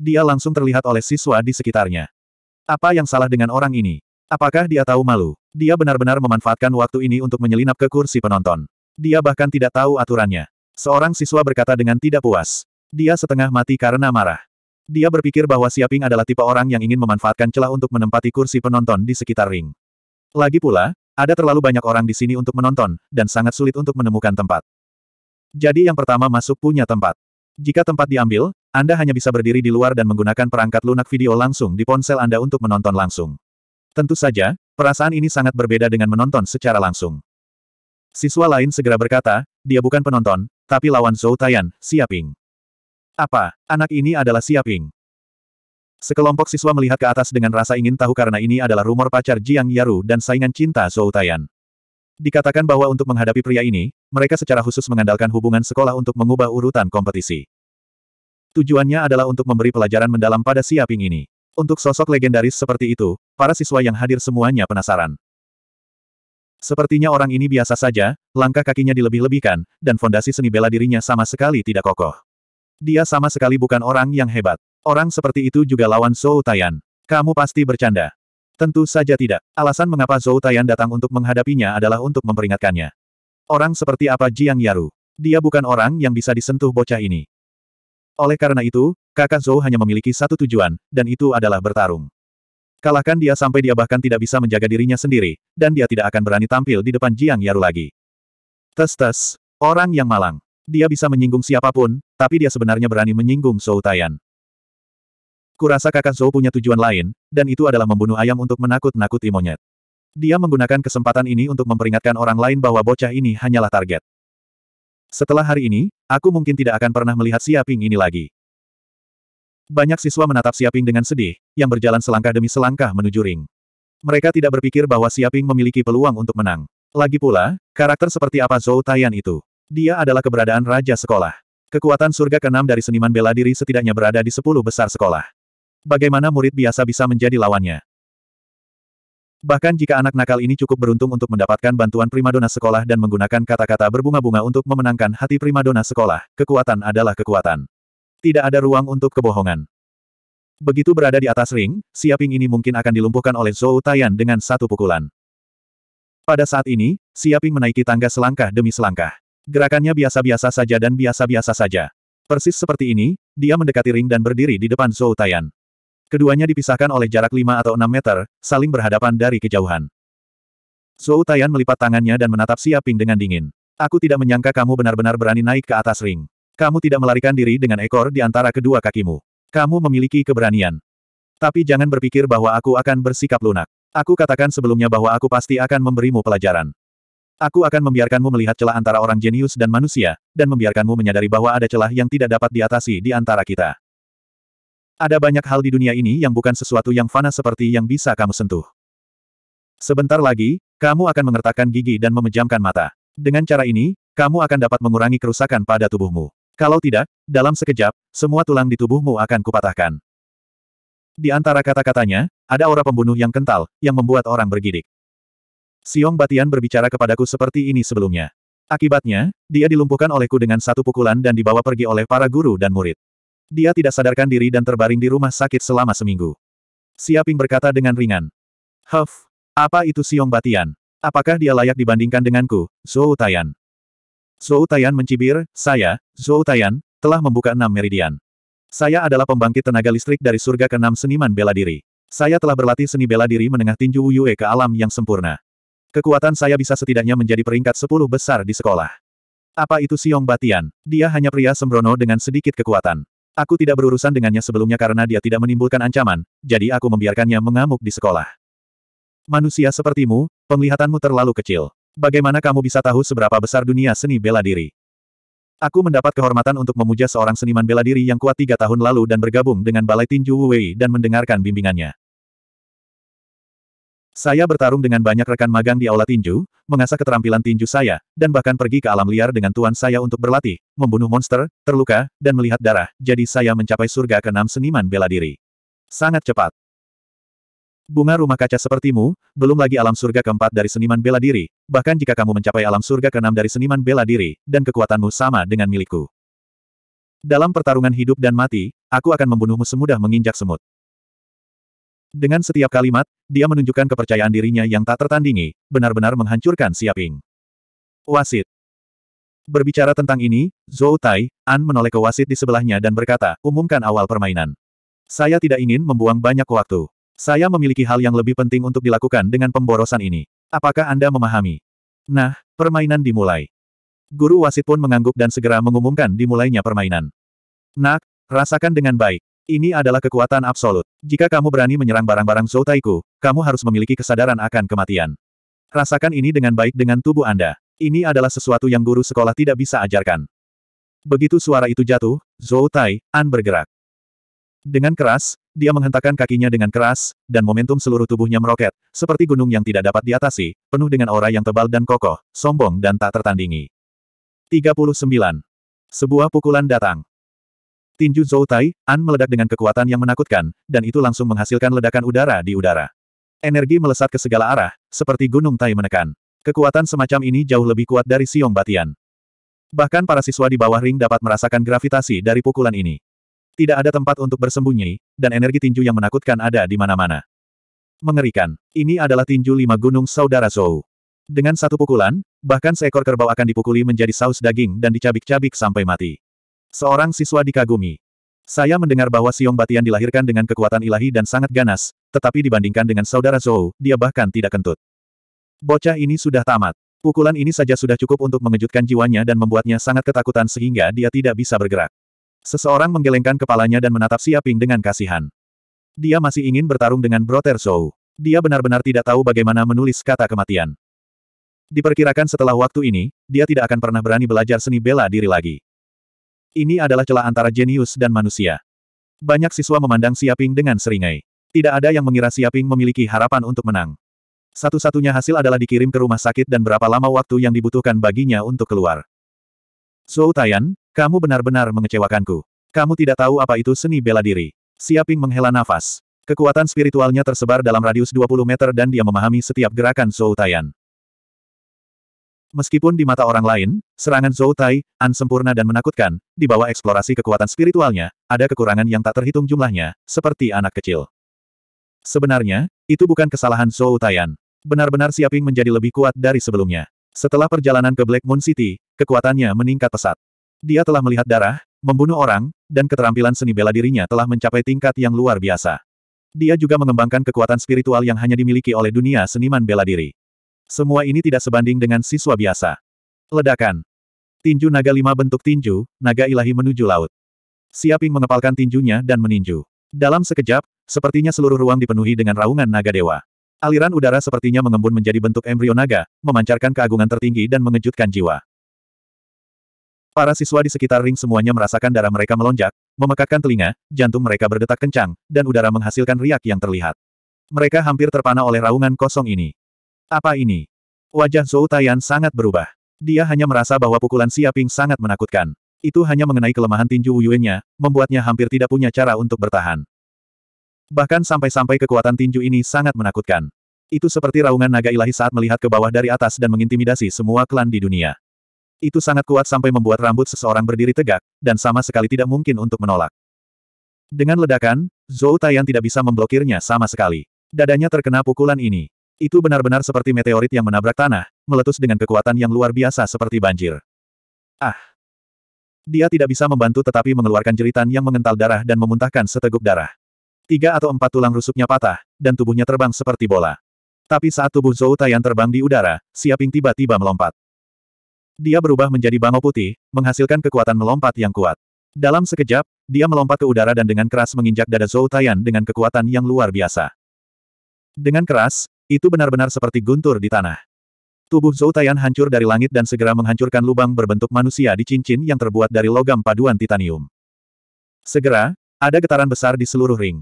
Dia langsung terlihat oleh siswa di sekitarnya. Apa yang salah dengan orang ini? Apakah dia tahu malu? Dia benar-benar memanfaatkan waktu ini untuk menyelinap ke kursi penonton. Dia bahkan tidak tahu aturannya. Seorang siswa berkata dengan tidak puas. Dia setengah mati karena marah. Dia berpikir bahwa Siaping adalah tipe orang yang ingin memanfaatkan celah untuk menempati kursi penonton di sekitar ring. Lagi pula, ada terlalu banyak orang di sini untuk menonton, dan sangat sulit untuk menemukan tempat. Jadi yang pertama masuk punya tempat. Jika tempat diambil, Anda hanya bisa berdiri di luar dan menggunakan perangkat lunak video langsung di ponsel Anda untuk menonton langsung. Tentu saja, perasaan ini sangat berbeda dengan menonton secara langsung. Siswa lain segera berkata, dia bukan penonton, tapi lawan Zhou Tian, Siaping. Apa, anak ini adalah Siaping? Sekelompok siswa melihat ke atas dengan rasa ingin tahu karena ini adalah rumor pacar Jiang Yaru dan saingan cinta Zhou Tayan. Dikatakan bahwa untuk menghadapi pria ini, mereka secara khusus mengandalkan hubungan sekolah untuk mengubah urutan kompetisi. Tujuannya adalah untuk memberi pelajaran mendalam pada Siaping ini. Untuk sosok legendaris seperti itu, para siswa yang hadir semuanya penasaran. Sepertinya orang ini biasa saja, langkah kakinya dilebih-lebihkan, dan fondasi seni bela dirinya sama sekali tidak kokoh. Dia sama sekali bukan orang yang hebat. Orang seperti itu juga lawan Zhou Taiyan. Kamu pasti bercanda. Tentu saja tidak. Alasan mengapa Zhou Taiyan datang untuk menghadapinya adalah untuk memperingatkannya. Orang seperti apa Jiang Yaru? Dia bukan orang yang bisa disentuh bocah ini. Oleh karena itu, kakak Zhou hanya memiliki satu tujuan, dan itu adalah bertarung. Kalahkan dia sampai dia bahkan tidak bisa menjaga dirinya sendiri, dan dia tidak akan berani tampil di depan Jiang Yaru lagi. Tes-tes, orang yang malang. Dia bisa menyinggung siapapun, tapi dia sebenarnya berani menyinggung Zhou Taiyan. Kurasa kakak Zou punya tujuan lain, dan itu adalah membunuh ayam untuk menakut-nakuti monyet. Dia menggunakan kesempatan ini untuk memperingatkan orang lain bahwa bocah ini hanyalah target. Setelah hari ini, aku mungkin tidak akan pernah melihat Siaping ini lagi. Banyak siswa menatap Siaping dengan sedih, yang berjalan selangkah demi selangkah menuju ring. Mereka tidak berpikir bahwa Siaping memiliki peluang untuk menang. Lagi pula, karakter seperti apa Zhou Taiyan itu? Dia adalah keberadaan Raja Sekolah. Kekuatan surga keenam dari seniman bela diri setidaknya berada di sepuluh besar sekolah. Bagaimana murid biasa bisa menjadi lawannya? Bahkan jika anak nakal ini cukup beruntung untuk mendapatkan bantuan primadona sekolah dan menggunakan kata-kata berbunga-bunga untuk memenangkan hati primadona sekolah, kekuatan adalah kekuatan. Tidak ada ruang untuk kebohongan. Begitu berada di atas ring, Siaping ini mungkin akan dilumpuhkan oleh Zhou Tayan dengan satu pukulan. Pada saat ini, Siaping menaiki tangga selangkah demi selangkah. Gerakannya biasa-biasa saja dan biasa-biasa saja. Persis seperti ini, dia mendekati ring dan berdiri di depan Zhou Tayan. Keduanya dipisahkan oleh jarak 5 atau 6 meter, saling berhadapan dari kejauhan. Zhou Taiyan melipat tangannya dan menatap Siaping dengan dingin. Aku tidak menyangka kamu benar-benar berani naik ke atas ring. Kamu tidak melarikan diri dengan ekor di antara kedua kakimu. Kamu memiliki keberanian. Tapi jangan berpikir bahwa aku akan bersikap lunak. Aku katakan sebelumnya bahwa aku pasti akan memberimu pelajaran. Aku akan membiarkanmu melihat celah antara orang jenius dan manusia, dan membiarkanmu menyadari bahwa ada celah yang tidak dapat diatasi di antara kita. Ada banyak hal di dunia ini yang bukan sesuatu yang fana seperti yang bisa kamu sentuh. Sebentar lagi, kamu akan mengertakkan gigi dan memejamkan mata. Dengan cara ini, kamu akan dapat mengurangi kerusakan pada tubuhmu. Kalau tidak, dalam sekejap, semua tulang di tubuhmu akan kupatahkan. Di antara kata-katanya, ada aura pembunuh yang kental, yang membuat orang bergidik. Siong Batian berbicara kepadaku seperti ini sebelumnya. Akibatnya, dia dilumpuhkan olehku dengan satu pukulan dan dibawa pergi oleh para guru dan murid. Dia tidak sadarkan diri dan terbaring di rumah sakit selama seminggu. Siaping berkata dengan ringan. Huff, apa itu Siong Batian? Apakah dia layak dibandingkan denganku, Zhou Tayan? Zhou Tayan mencibir, saya, Zhou Tayan, telah membuka enam meridian. Saya adalah pembangkit tenaga listrik dari surga keenam seniman bela diri. Saya telah berlatih seni bela diri menengah tinju Wuyue ke alam yang sempurna. Kekuatan saya bisa setidaknya menjadi peringkat sepuluh besar di sekolah. Apa itu Siong Batian? Dia hanya pria sembrono dengan sedikit kekuatan. Aku tidak berurusan dengannya sebelumnya karena dia tidak menimbulkan ancaman, jadi aku membiarkannya mengamuk di sekolah. Manusia sepertimu, penglihatanmu terlalu kecil. Bagaimana kamu bisa tahu seberapa besar dunia seni bela diri? Aku mendapat kehormatan untuk memuja seorang seniman bela diri yang kuat tiga tahun lalu dan bergabung dengan Balai Tinju Wuwei dan mendengarkan bimbingannya. Saya bertarung dengan banyak rekan magang di aula tinju, mengasah keterampilan tinju saya, dan bahkan pergi ke alam liar dengan tuan saya untuk berlatih, membunuh monster, terluka, dan melihat darah, jadi saya mencapai surga keenam seniman bela diri. Sangat cepat. Bunga rumah kaca sepertimu, belum lagi alam surga keempat dari seniman bela diri, bahkan jika kamu mencapai alam surga keenam dari seniman bela diri, dan kekuatanmu sama dengan milikku. Dalam pertarungan hidup dan mati, aku akan membunuhmu semudah menginjak semut. Dengan setiap kalimat, dia menunjukkan kepercayaan dirinya yang tak tertandingi, benar-benar menghancurkan Siaping. Wasit. Berbicara tentang ini, Zhou Tai, An menoleh ke wasit di sebelahnya dan berkata, umumkan awal permainan. Saya tidak ingin membuang banyak waktu. Saya memiliki hal yang lebih penting untuk dilakukan dengan pemborosan ini. Apakah Anda memahami? Nah, permainan dimulai. Guru wasit pun mengangguk dan segera mengumumkan dimulainya permainan. Nak, rasakan dengan baik. Ini adalah kekuatan absolut. Jika kamu berani menyerang barang-barang Zoutaiku, kamu harus memiliki kesadaran akan kematian. Rasakan ini dengan baik dengan tubuh Anda. Ini adalah sesuatu yang guru sekolah tidak bisa ajarkan. Begitu suara itu jatuh, Zhou Tai, An bergerak. Dengan keras, dia menghentakkan kakinya dengan keras, dan momentum seluruh tubuhnya meroket, seperti gunung yang tidak dapat diatasi, penuh dengan aura yang tebal dan kokoh, sombong dan tak tertandingi. 39. Sebuah pukulan datang. Tinju Zhou Tai, An meledak dengan kekuatan yang menakutkan, dan itu langsung menghasilkan ledakan udara di udara. Energi melesat ke segala arah, seperti gunung Tai menekan. Kekuatan semacam ini jauh lebih kuat dari Siong Batian. Bahkan para siswa di bawah ring dapat merasakan gravitasi dari pukulan ini. Tidak ada tempat untuk bersembunyi, dan energi tinju yang menakutkan ada di mana-mana. Mengerikan. Ini adalah tinju lima gunung saudara Zhou. Dengan satu pukulan, bahkan seekor kerbau akan dipukuli menjadi saus daging dan dicabik-cabik sampai mati. Seorang siswa dikagumi. Saya mendengar bahwa Siong Batian dilahirkan dengan kekuatan ilahi dan sangat ganas, tetapi dibandingkan dengan saudara Zhou, dia bahkan tidak kentut. Bocah ini sudah tamat. Pukulan ini saja sudah cukup untuk mengejutkan jiwanya dan membuatnya sangat ketakutan sehingga dia tidak bisa bergerak. Seseorang menggelengkan kepalanya dan menatap Siaping dengan kasihan. Dia masih ingin bertarung dengan Brother Zhou. Dia benar-benar tidak tahu bagaimana menulis kata kematian. Diperkirakan setelah waktu ini, dia tidak akan pernah berani belajar seni bela diri lagi. Ini adalah celah antara jenius dan manusia. Banyak siswa memandang Siaping dengan seringai. Tidak ada yang mengira Siaping memiliki harapan untuk menang. Satu-satunya hasil adalah dikirim ke rumah sakit dan berapa lama waktu yang dibutuhkan baginya untuk keluar. Zhou Tayan, kamu benar-benar mengecewakanku. Kamu tidak tahu apa itu seni bela diri. Siaping menghela nafas. Kekuatan spiritualnya tersebar dalam radius 20 meter dan dia memahami setiap gerakan Zhou Tayan. Meskipun di mata orang lain, serangan Zhou Tai, An sempurna dan menakutkan, di bawah eksplorasi kekuatan spiritualnya, ada kekurangan yang tak terhitung jumlahnya, seperti anak kecil. Sebenarnya, itu bukan kesalahan Zhou Taian. Benar-benar Siaping menjadi lebih kuat dari sebelumnya. Setelah perjalanan ke Black Moon City, kekuatannya meningkat pesat. Dia telah melihat darah, membunuh orang, dan keterampilan seni bela dirinya telah mencapai tingkat yang luar biasa. Dia juga mengembangkan kekuatan spiritual yang hanya dimiliki oleh dunia seniman bela diri. Semua ini tidak sebanding dengan siswa biasa. Ledakan. Tinju naga lima bentuk tinju, naga ilahi menuju laut. Siaping mengepalkan tinjunya dan meninju. Dalam sekejap, sepertinya seluruh ruang dipenuhi dengan raungan naga dewa. Aliran udara sepertinya mengembun menjadi bentuk embrio naga, memancarkan keagungan tertinggi dan mengejutkan jiwa. Para siswa di sekitar ring semuanya merasakan darah mereka melonjak, memekakkan telinga, jantung mereka berdetak kencang, dan udara menghasilkan riak yang terlihat. Mereka hampir terpana oleh raungan kosong ini. Apa ini? Wajah Zhou Taiyan sangat berubah. Dia hanya merasa bahwa pukulan Siaping sangat menakutkan. Itu hanya mengenai kelemahan tinju Wuyuannya, membuatnya hampir tidak punya cara untuk bertahan. Bahkan sampai-sampai kekuatan tinju ini sangat menakutkan. Itu seperti raungan naga ilahi saat melihat ke bawah dari atas dan mengintimidasi semua klan di dunia. Itu sangat kuat sampai membuat rambut seseorang berdiri tegak, dan sama sekali tidak mungkin untuk menolak. Dengan ledakan, Zhou Taiyan tidak bisa memblokirnya sama sekali. Dadanya terkena pukulan ini. Itu benar-benar seperti meteorit yang menabrak tanah, meletus dengan kekuatan yang luar biasa seperti banjir. Ah! Dia tidak bisa membantu tetapi mengeluarkan jeritan yang mengental darah dan memuntahkan seteguk darah. Tiga atau empat tulang rusuknya patah, dan tubuhnya terbang seperti bola. Tapi saat tubuh Zhou Taiyan terbang di udara, Siaping tiba-tiba melompat. Dia berubah menjadi bangau putih, menghasilkan kekuatan melompat yang kuat. Dalam sekejap, dia melompat ke udara dan dengan keras menginjak dada Zhou Taiyan dengan kekuatan yang luar biasa. Dengan keras, itu benar-benar seperti guntur di tanah. Tubuh Zhou Tian hancur dari langit dan segera menghancurkan lubang berbentuk manusia di cincin yang terbuat dari logam paduan titanium. Segera, ada getaran besar di seluruh ring.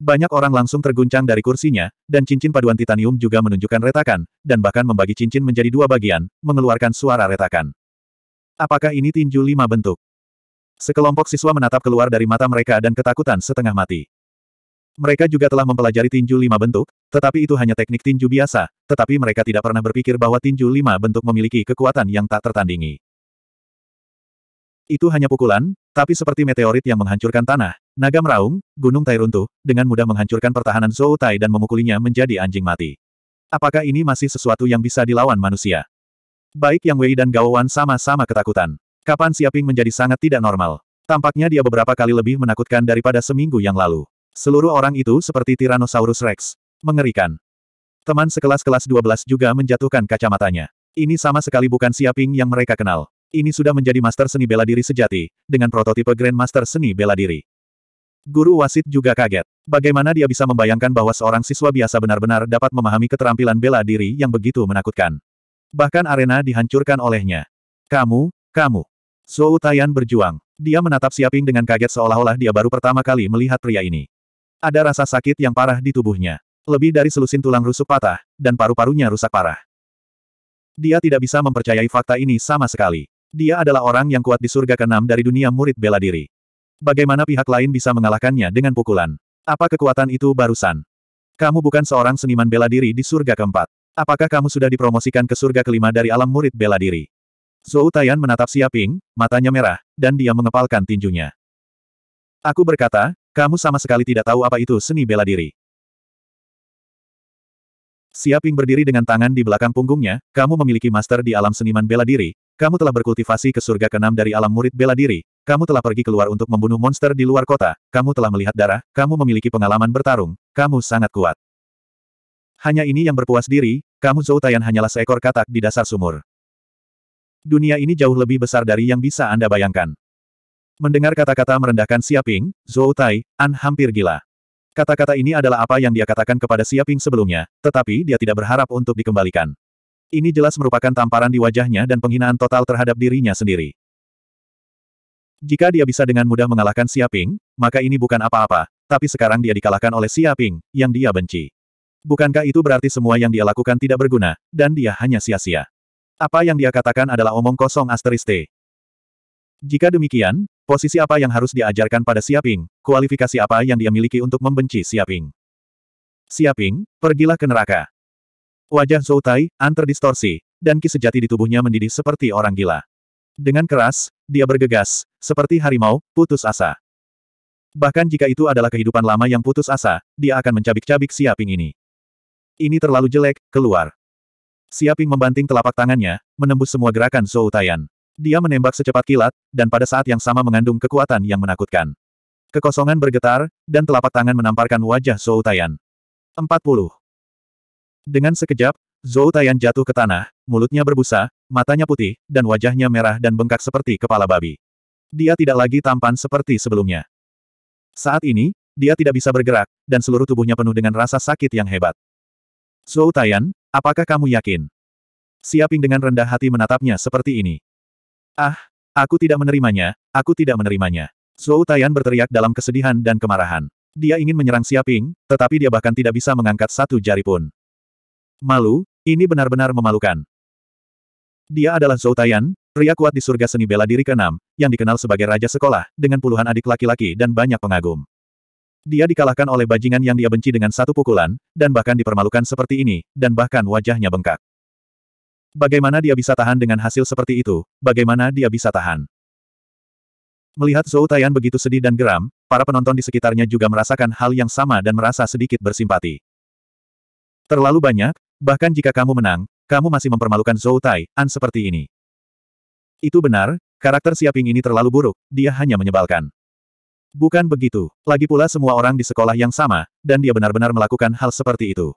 Banyak orang langsung terguncang dari kursinya, dan cincin paduan titanium juga menunjukkan retakan, dan bahkan membagi cincin menjadi dua bagian, mengeluarkan suara retakan. Apakah ini tinju lima bentuk? Sekelompok siswa menatap keluar dari mata mereka dan ketakutan setengah mati. Mereka juga telah mempelajari tinju lima bentuk, tetapi itu hanya teknik tinju biasa, tetapi mereka tidak pernah berpikir bahwa tinju lima bentuk memiliki kekuatan yang tak tertandingi. Itu hanya pukulan, tapi seperti meteorit yang menghancurkan tanah, naga meraung, gunung tai runtuh, dengan mudah menghancurkan pertahanan Zhou Tai dan memukulinya menjadi anjing mati. Apakah ini masih sesuatu yang bisa dilawan manusia? Baik Yang Wei dan Gao Wan sama-sama ketakutan. Kapan Siaping menjadi sangat tidak normal. Tampaknya dia beberapa kali lebih menakutkan daripada seminggu yang lalu. Seluruh orang itu seperti Tyrannosaurus Rex. Mengerikan. Teman sekelas kelas 12 juga menjatuhkan kacamatanya. Ini sama sekali bukan Siaping yang mereka kenal. Ini sudah menjadi master seni bela diri sejati, dengan prototipe Grand Master seni bela diri. Guru wasit juga kaget. Bagaimana dia bisa membayangkan bahwa seorang siswa biasa benar-benar dapat memahami keterampilan bela diri yang begitu menakutkan. Bahkan arena dihancurkan olehnya. Kamu, kamu. Zhou Tayan berjuang. Dia menatap Siaping dengan kaget seolah-olah dia baru pertama kali melihat pria ini. Ada rasa sakit yang parah di tubuhnya. Lebih dari selusin tulang rusuk patah, dan paru-parunya rusak parah. Dia tidak bisa mempercayai fakta ini sama sekali. Dia adalah orang yang kuat di surga keenam dari dunia murid bela diri. Bagaimana pihak lain bisa mengalahkannya dengan pukulan? Apa kekuatan itu barusan? Kamu bukan seorang seniman bela diri di surga keempat. Apakah kamu sudah dipromosikan ke surga kelima dari alam murid bela diri? Zhou Tian menatap Xia Ping, matanya merah, dan dia mengepalkan tinjunya. Aku berkata, kamu sama sekali tidak tahu apa itu seni bela diri. Siaping berdiri dengan tangan di belakang punggungnya, kamu memiliki master di alam seniman bela diri, kamu telah berkultivasi ke surga keenam dari alam murid bela diri, kamu telah pergi keluar untuk membunuh monster di luar kota, kamu telah melihat darah, kamu memiliki pengalaman bertarung, kamu sangat kuat. Hanya ini yang berpuas diri, kamu Zhou Tayan hanyalah seekor katak di dasar sumur. Dunia ini jauh lebih besar dari yang bisa Anda bayangkan. Mendengar kata-kata merendahkan Siaping, Zhou Tai, An hampir gila. Kata-kata ini adalah apa yang dia katakan kepada Siaping sebelumnya, tetapi dia tidak berharap untuk dikembalikan. Ini jelas merupakan tamparan di wajahnya dan penghinaan total terhadap dirinya sendiri. Jika dia bisa dengan mudah mengalahkan Siaping, maka ini bukan apa-apa, tapi sekarang dia dikalahkan oleh Siaping, yang dia benci. Bukankah itu berarti semua yang dia lakukan tidak berguna, dan dia hanya sia-sia? Apa yang dia katakan adalah omong kosong asteris jika demikian, posisi apa yang harus diajarkan pada Siaping, kualifikasi apa yang dia miliki untuk membenci Siaping. Siaping, pergilah ke neraka. Wajah Zhou Tai, anter distorsi, dan ki sejati di tubuhnya mendidih seperti orang gila. Dengan keras, dia bergegas, seperti harimau, putus asa. Bahkan jika itu adalah kehidupan lama yang putus asa, dia akan mencabik-cabik Siaping ini. Ini terlalu jelek, keluar. Siaping membanting telapak tangannya, menembus semua gerakan Zhou Taiyan. Dia menembak secepat kilat, dan pada saat yang sama mengandung kekuatan yang menakutkan. Kekosongan bergetar, dan telapak tangan menamparkan wajah Zhou Tayan. 40. Dengan sekejap, Zhou Tayan jatuh ke tanah, mulutnya berbusa, matanya putih, dan wajahnya merah dan bengkak seperti kepala babi. Dia tidak lagi tampan seperti sebelumnya. Saat ini, dia tidak bisa bergerak, dan seluruh tubuhnya penuh dengan rasa sakit yang hebat. Zhou Tayan, apakah kamu yakin? Siaping dengan rendah hati menatapnya seperti ini. Ah, aku tidak menerimanya, aku tidak menerimanya. Zhou Taiyan berteriak dalam kesedihan dan kemarahan. Dia ingin menyerang Xiaping, tetapi dia bahkan tidak bisa mengangkat satu jari pun. Malu, ini benar-benar memalukan. Dia adalah Zhou Taiyan, pria kuat di surga seni bela diri keenam, yang dikenal sebagai raja sekolah, dengan puluhan adik laki-laki dan banyak pengagum. Dia dikalahkan oleh bajingan yang dia benci dengan satu pukulan, dan bahkan dipermalukan seperti ini, dan bahkan wajahnya bengkak. Bagaimana dia bisa tahan dengan hasil seperti itu? Bagaimana dia bisa tahan? Melihat Zhou Taiyan begitu sedih dan geram, para penonton di sekitarnya juga merasakan hal yang sama dan merasa sedikit bersimpati. Terlalu banyak, bahkan jika kamu menang, kamu masih mempermalukan Zhou Tai, An seperti ini. Itu benar, karakter Siaping ini terlalu buruk, dia hanya menyebalkan. Bukan begitu, lagi pula semua orang di sekolah yang sama, dan dia benar-benar melakukan hal seperti itu.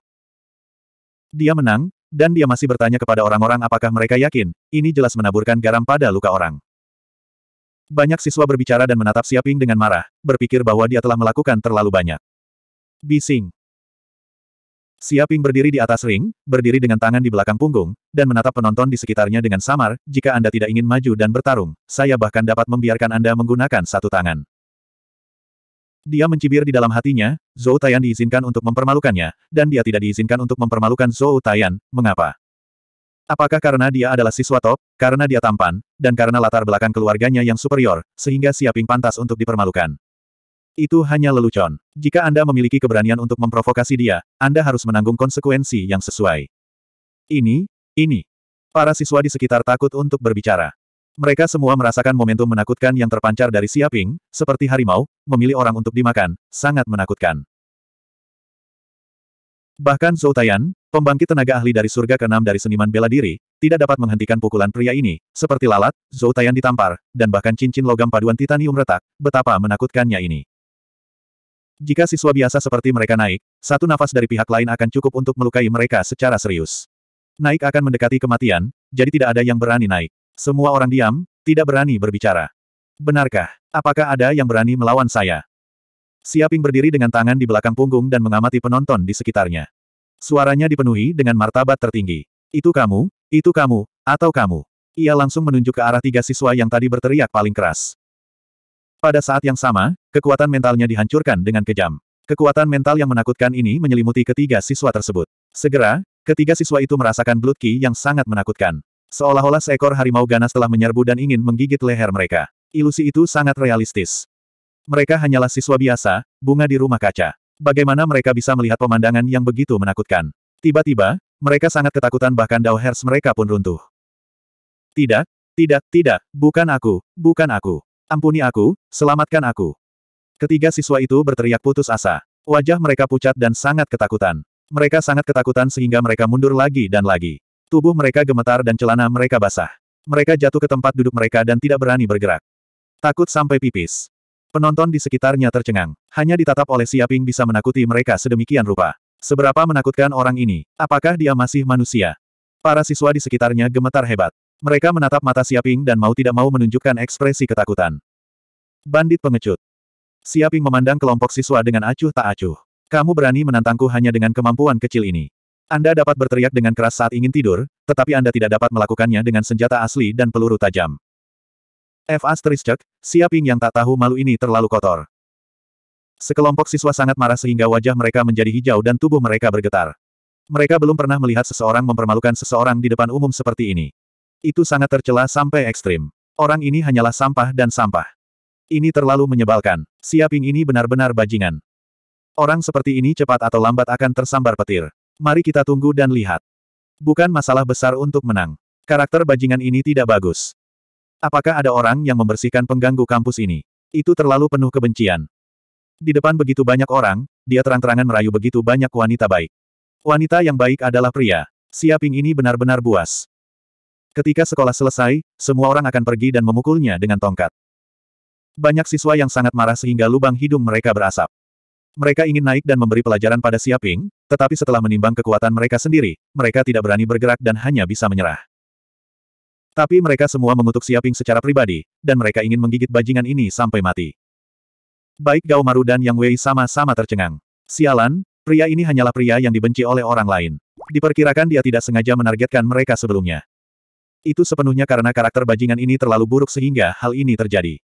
Dia menang, dan dia masih bertanya kepada orang-orang apakah mereka yakin, ini jelas menaburkan garam pada luka orang. Banyak siswa berbicara dan menatap Siaping dengan marah, berpikir bahwa dia telah melakukan terlalu banyak. Bising. Siaping berdiri di atas ring, berdiri dengan tangan di belakang punggung, dan menatap penonton di sekitarnya dengan samar, jika Anda tidak ingin maju dan bertarung, saya bahkan dapat membiarkan Anda menggunakan satu tangan. Dia mencibir di dalam hatinya, Zhou Tayan diizinkan untuk mempermalukannya, dan dia tidak diizinkan untuk mempermalukan Zhou Tayan, mengapa? Apakah karena dia adalah siswa top, karena dia tampan, dan karena latar belakang keluarganya yang superior, sehingga siaping pantas untuk dipermalukan? Itu hanya lelucon. Jika Anda memiliki keberanian untuk memprovokasi dia, Anda harus menanggung konsekuensi yang sesuai. Ini, ini. Para siswa di sekitar takut untuk berbicara. Mereka semua merasakan momentum menakutkan yang terpancar dari Siaping, seperti harimau, memilih orang untuk dimakan, sangat menakutkan. Bahkan Zhou Tian, pembangkit tenaga ahli dari surga ke keenam dari seniman bela diri, tidak dapat menghentikan pukulan pria ini, seperti lalat, Zhou Tian ditampar, dan bahkan cincin logam paduan titanium retak, betapa menakutkannya ini. Jika siswa biasa seperti mereka naik, satu nafas dari pihak lain akan cukup untuk melukai mereka secara serius. Naik akan mendekati kematian, jadi tidak ada yang berani naik. Semua orang diam, tidak berani berbicara. Benarkah? Apakah ada yang berani melawan saya? Siaping berdiri dengan tangan di belakang punggung dan mengamati penonton di sekitarnya. Suaranya dipenuhi dengan martabat tertinggi. Itu kamu, itu kamu, atau kamu. Ia langsung menunjuk ke arah tiga siswa yang tadi berteriak paling keras. Pada saat yang sama, kekuatan mentalnya dihancurkan dengan kejam. Kekuatan mental yang menakutkan ini menyelimuti ketiga siswa tersebut. Segera, ketiga siswa itu merasakan blood key yang sangat menakutkan. Seolah-olah seekor harimau ganas telah menyerbu dan ingin menggigit leher mereka. Ilusi itu sangat realistis. Mereka hanyalah siswa biasa, bunga di rumah kaca. Bagaimana mereka bisa melihat pemandangan yang begitu menakutkan? Tiba-tiba, mereka sangat ketakutan bahkan Dao Hers mereka pun runtuh. Tidak, tidak, tidak, bukan aku, bukan aku. Ampuni aku, selamatkan aku. Ketiga siswa itu berteriak putus asa. Wajah mereka pucat dan sangat ketakutan. Mereka sangat ketakutan sehingga mereka mundur lagi dan lagi. Tubuh mereka gemetar dan celana mereka basah. Mereka jatuh ke tempat duduk mereka dan tidak berani bergerak. Takut sampai pipis. Penonton di sekitarnya tercengang. Hanya ditatap oleh Siaping bisa menakuti mereka sedemikian rupa. Seberapa menakutkan orang ini? Apakah dia masih manusia? Para siswa di sekitarnya gemetar hebat. Mereka menatap mata Siaping dan mau tidak mau menunjukkan ekspresi ketakutan. Bandit pengecut. Siaping memandang kelompok siswa dengan acuh tak acuh. Kamu berani menantangku hanya dengan kemampuan kecil ini. Anda dapat berteriak dengan keras saat ingin tidur, tetapi Anda tidak dapat melakukannya dengan senjata asli dan peluru tajam. F. Asteriskek, siaping yang tak tahu malu ini terlalu kotor. Sekelompok siswa sangat marah sehingga wajah mereka menjadi hijau dan tubuh mereka bergetar. Mereka belum pernah melihat seseorang mempermalukan seseorang di depan umum seperti ini. Itu sangat tercela sampai ekstrim. Orang ini hanyalah sampah dan sampah. Ini terlalu menyebalkan. Siaping ini benar-benar bajingan. Orang seperti ini cepat atau lambat akan tersambar petir. Mari kita tunggu dan lihat. Bukan masalah besar untuk menang. Karakter bajingan ini tidak bagus. Apakah ada orang yang membersihkan pengganggu kampus ini? Itu terlalu penuh kebencian. Di depan begitu banyak orang, dia terang-terangan merayu begitu banyak wanita baik. Wanita yang baik adalah pria. Siaping ini benar-benar buas. Ketika sekolah selesai, semua orang akan pergi dan memukulnya dengan tongkat. Banyak siswa yang sangat marah sehingga lubang hidung mereka berasap. Mereka ingin naik dan memberi pelajaran pada Siaping, tetapi setelah menimbang kekuatan mereka sendiri, mereka tidak berani bergerak dan hanya bisa menyerah. Tapi mereka semua mengutuk Siaping secara pribadi, dan mereka ingin menggigit bajingan ini sampai mati. Baik Gao Maru dan Yang Wei sama-sama tercengang. Sialan, pria ini hanyalah pria yang dibenci oleh orang lain. Diperkirakan dia tidak sengaja menargetkan mereka sebelumnya. Itu sepenuhnya karena karakter bajingan ini terlalu buruk sehingga hal ini terjadi.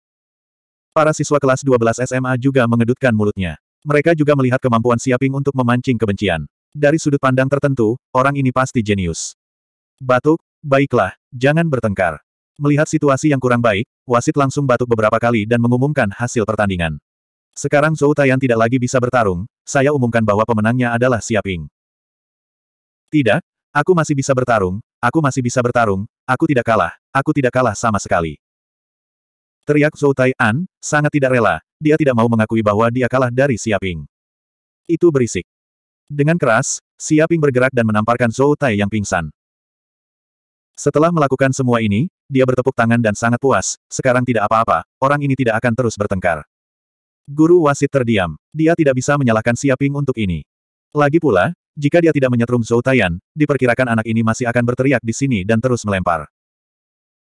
Para siswa kelas 12 SMA juga mengedutkan mulutnya. Mereka juga melihat kemampuan Siaping untuk memancing kebencian. Dari sudut pandang tertentu, orang ini pasti jenius. Batuk, baiklah, jangan bertengkar. Melihat situasi yang kurang baik, wasit langsung batuk beberapa kali dan mengumumkan hasil pertandingan. Sekarang Zhou Taiyan tidak lagi bisa bertarung, saya umumkan bahwa pemenangnya adalah Siaping. Tidak, aku masih bisa bertarung, aku masih bisa bertarung, aku tidak kalah, aku tidak kalah sama sekali. Teriak Zhou Tai An, sangat tidak rela, dia tidak mau mengakui bahwa dia kalah dari Siaping. Itu berisik. Dengan keras, Siaping bergerak dan menamparkan Zhou Tai yang pingsan. Setelah melakukan semua ini, dia bertepuk tangan dan sangat puas, sekarang tidak apa-apa, orang ini tidak akan terus bertengkar. Guru wasit terdiam, dia tidak bisa menyalahkan Siaping untuk ini. Lagi pula, jika dia tidak menyetrum Zhou Taiyan, diperkirakan anak ini masih akan berteriak di sini dan terus melempar.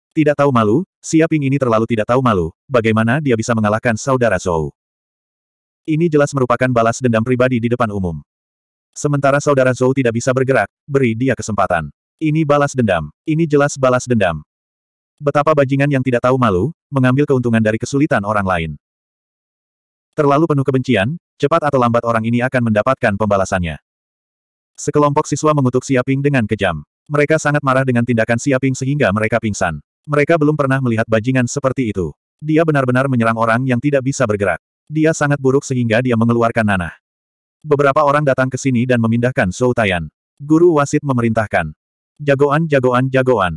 Tidak tahu malu, Siaping ini terlalu tidak tahu malu, bagaimana dia bisa mengalahkan saudara Zhou. Ini jelas merupakan balas dendam pribadi di depan umum. Sementara saudara Zhou tidak bisa bergerak, beri dia kesempatan. Ini balas dendam, ini jelas balas dendam. Betapa bajingan yang tidak tahu malu, mengambil keuntungan dari kesulitan orang lain. Terlalu penuh kebencian, cepat atau lambat orang ini akan mendapatkan pembalasannya. Sekelompok siswa mengutuk Siaping dengan kejam. Mereka sangat marah dengan tindakan Siaping sehingga mereka pingsan. Mereka belum pernah melihat bajingan seperti itu. Dia benar-benar menyerang orang yang tidak bisa bergerak. Dia sangat buruk sehingga dia mengeluarkan nanah. Beberapa orang datang ke sini dan memindahkan Zhou Tian. Guru wasit memerintahkan. Jagoan, jagoan, jagoan.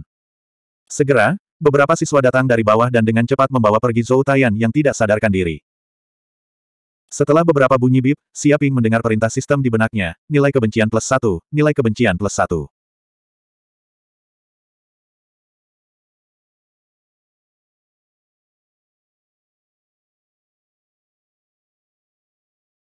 Segera, beberapa siswa datang dari bawah dan dengan cepat membawa pergi Zhou Tian yang tidak sadarkan diri. Setelah beberapa bunyi bip, Siaping mendengar perintah sistem di benaknya, nilai kebencian plus satu, nilai kebencian plus satu.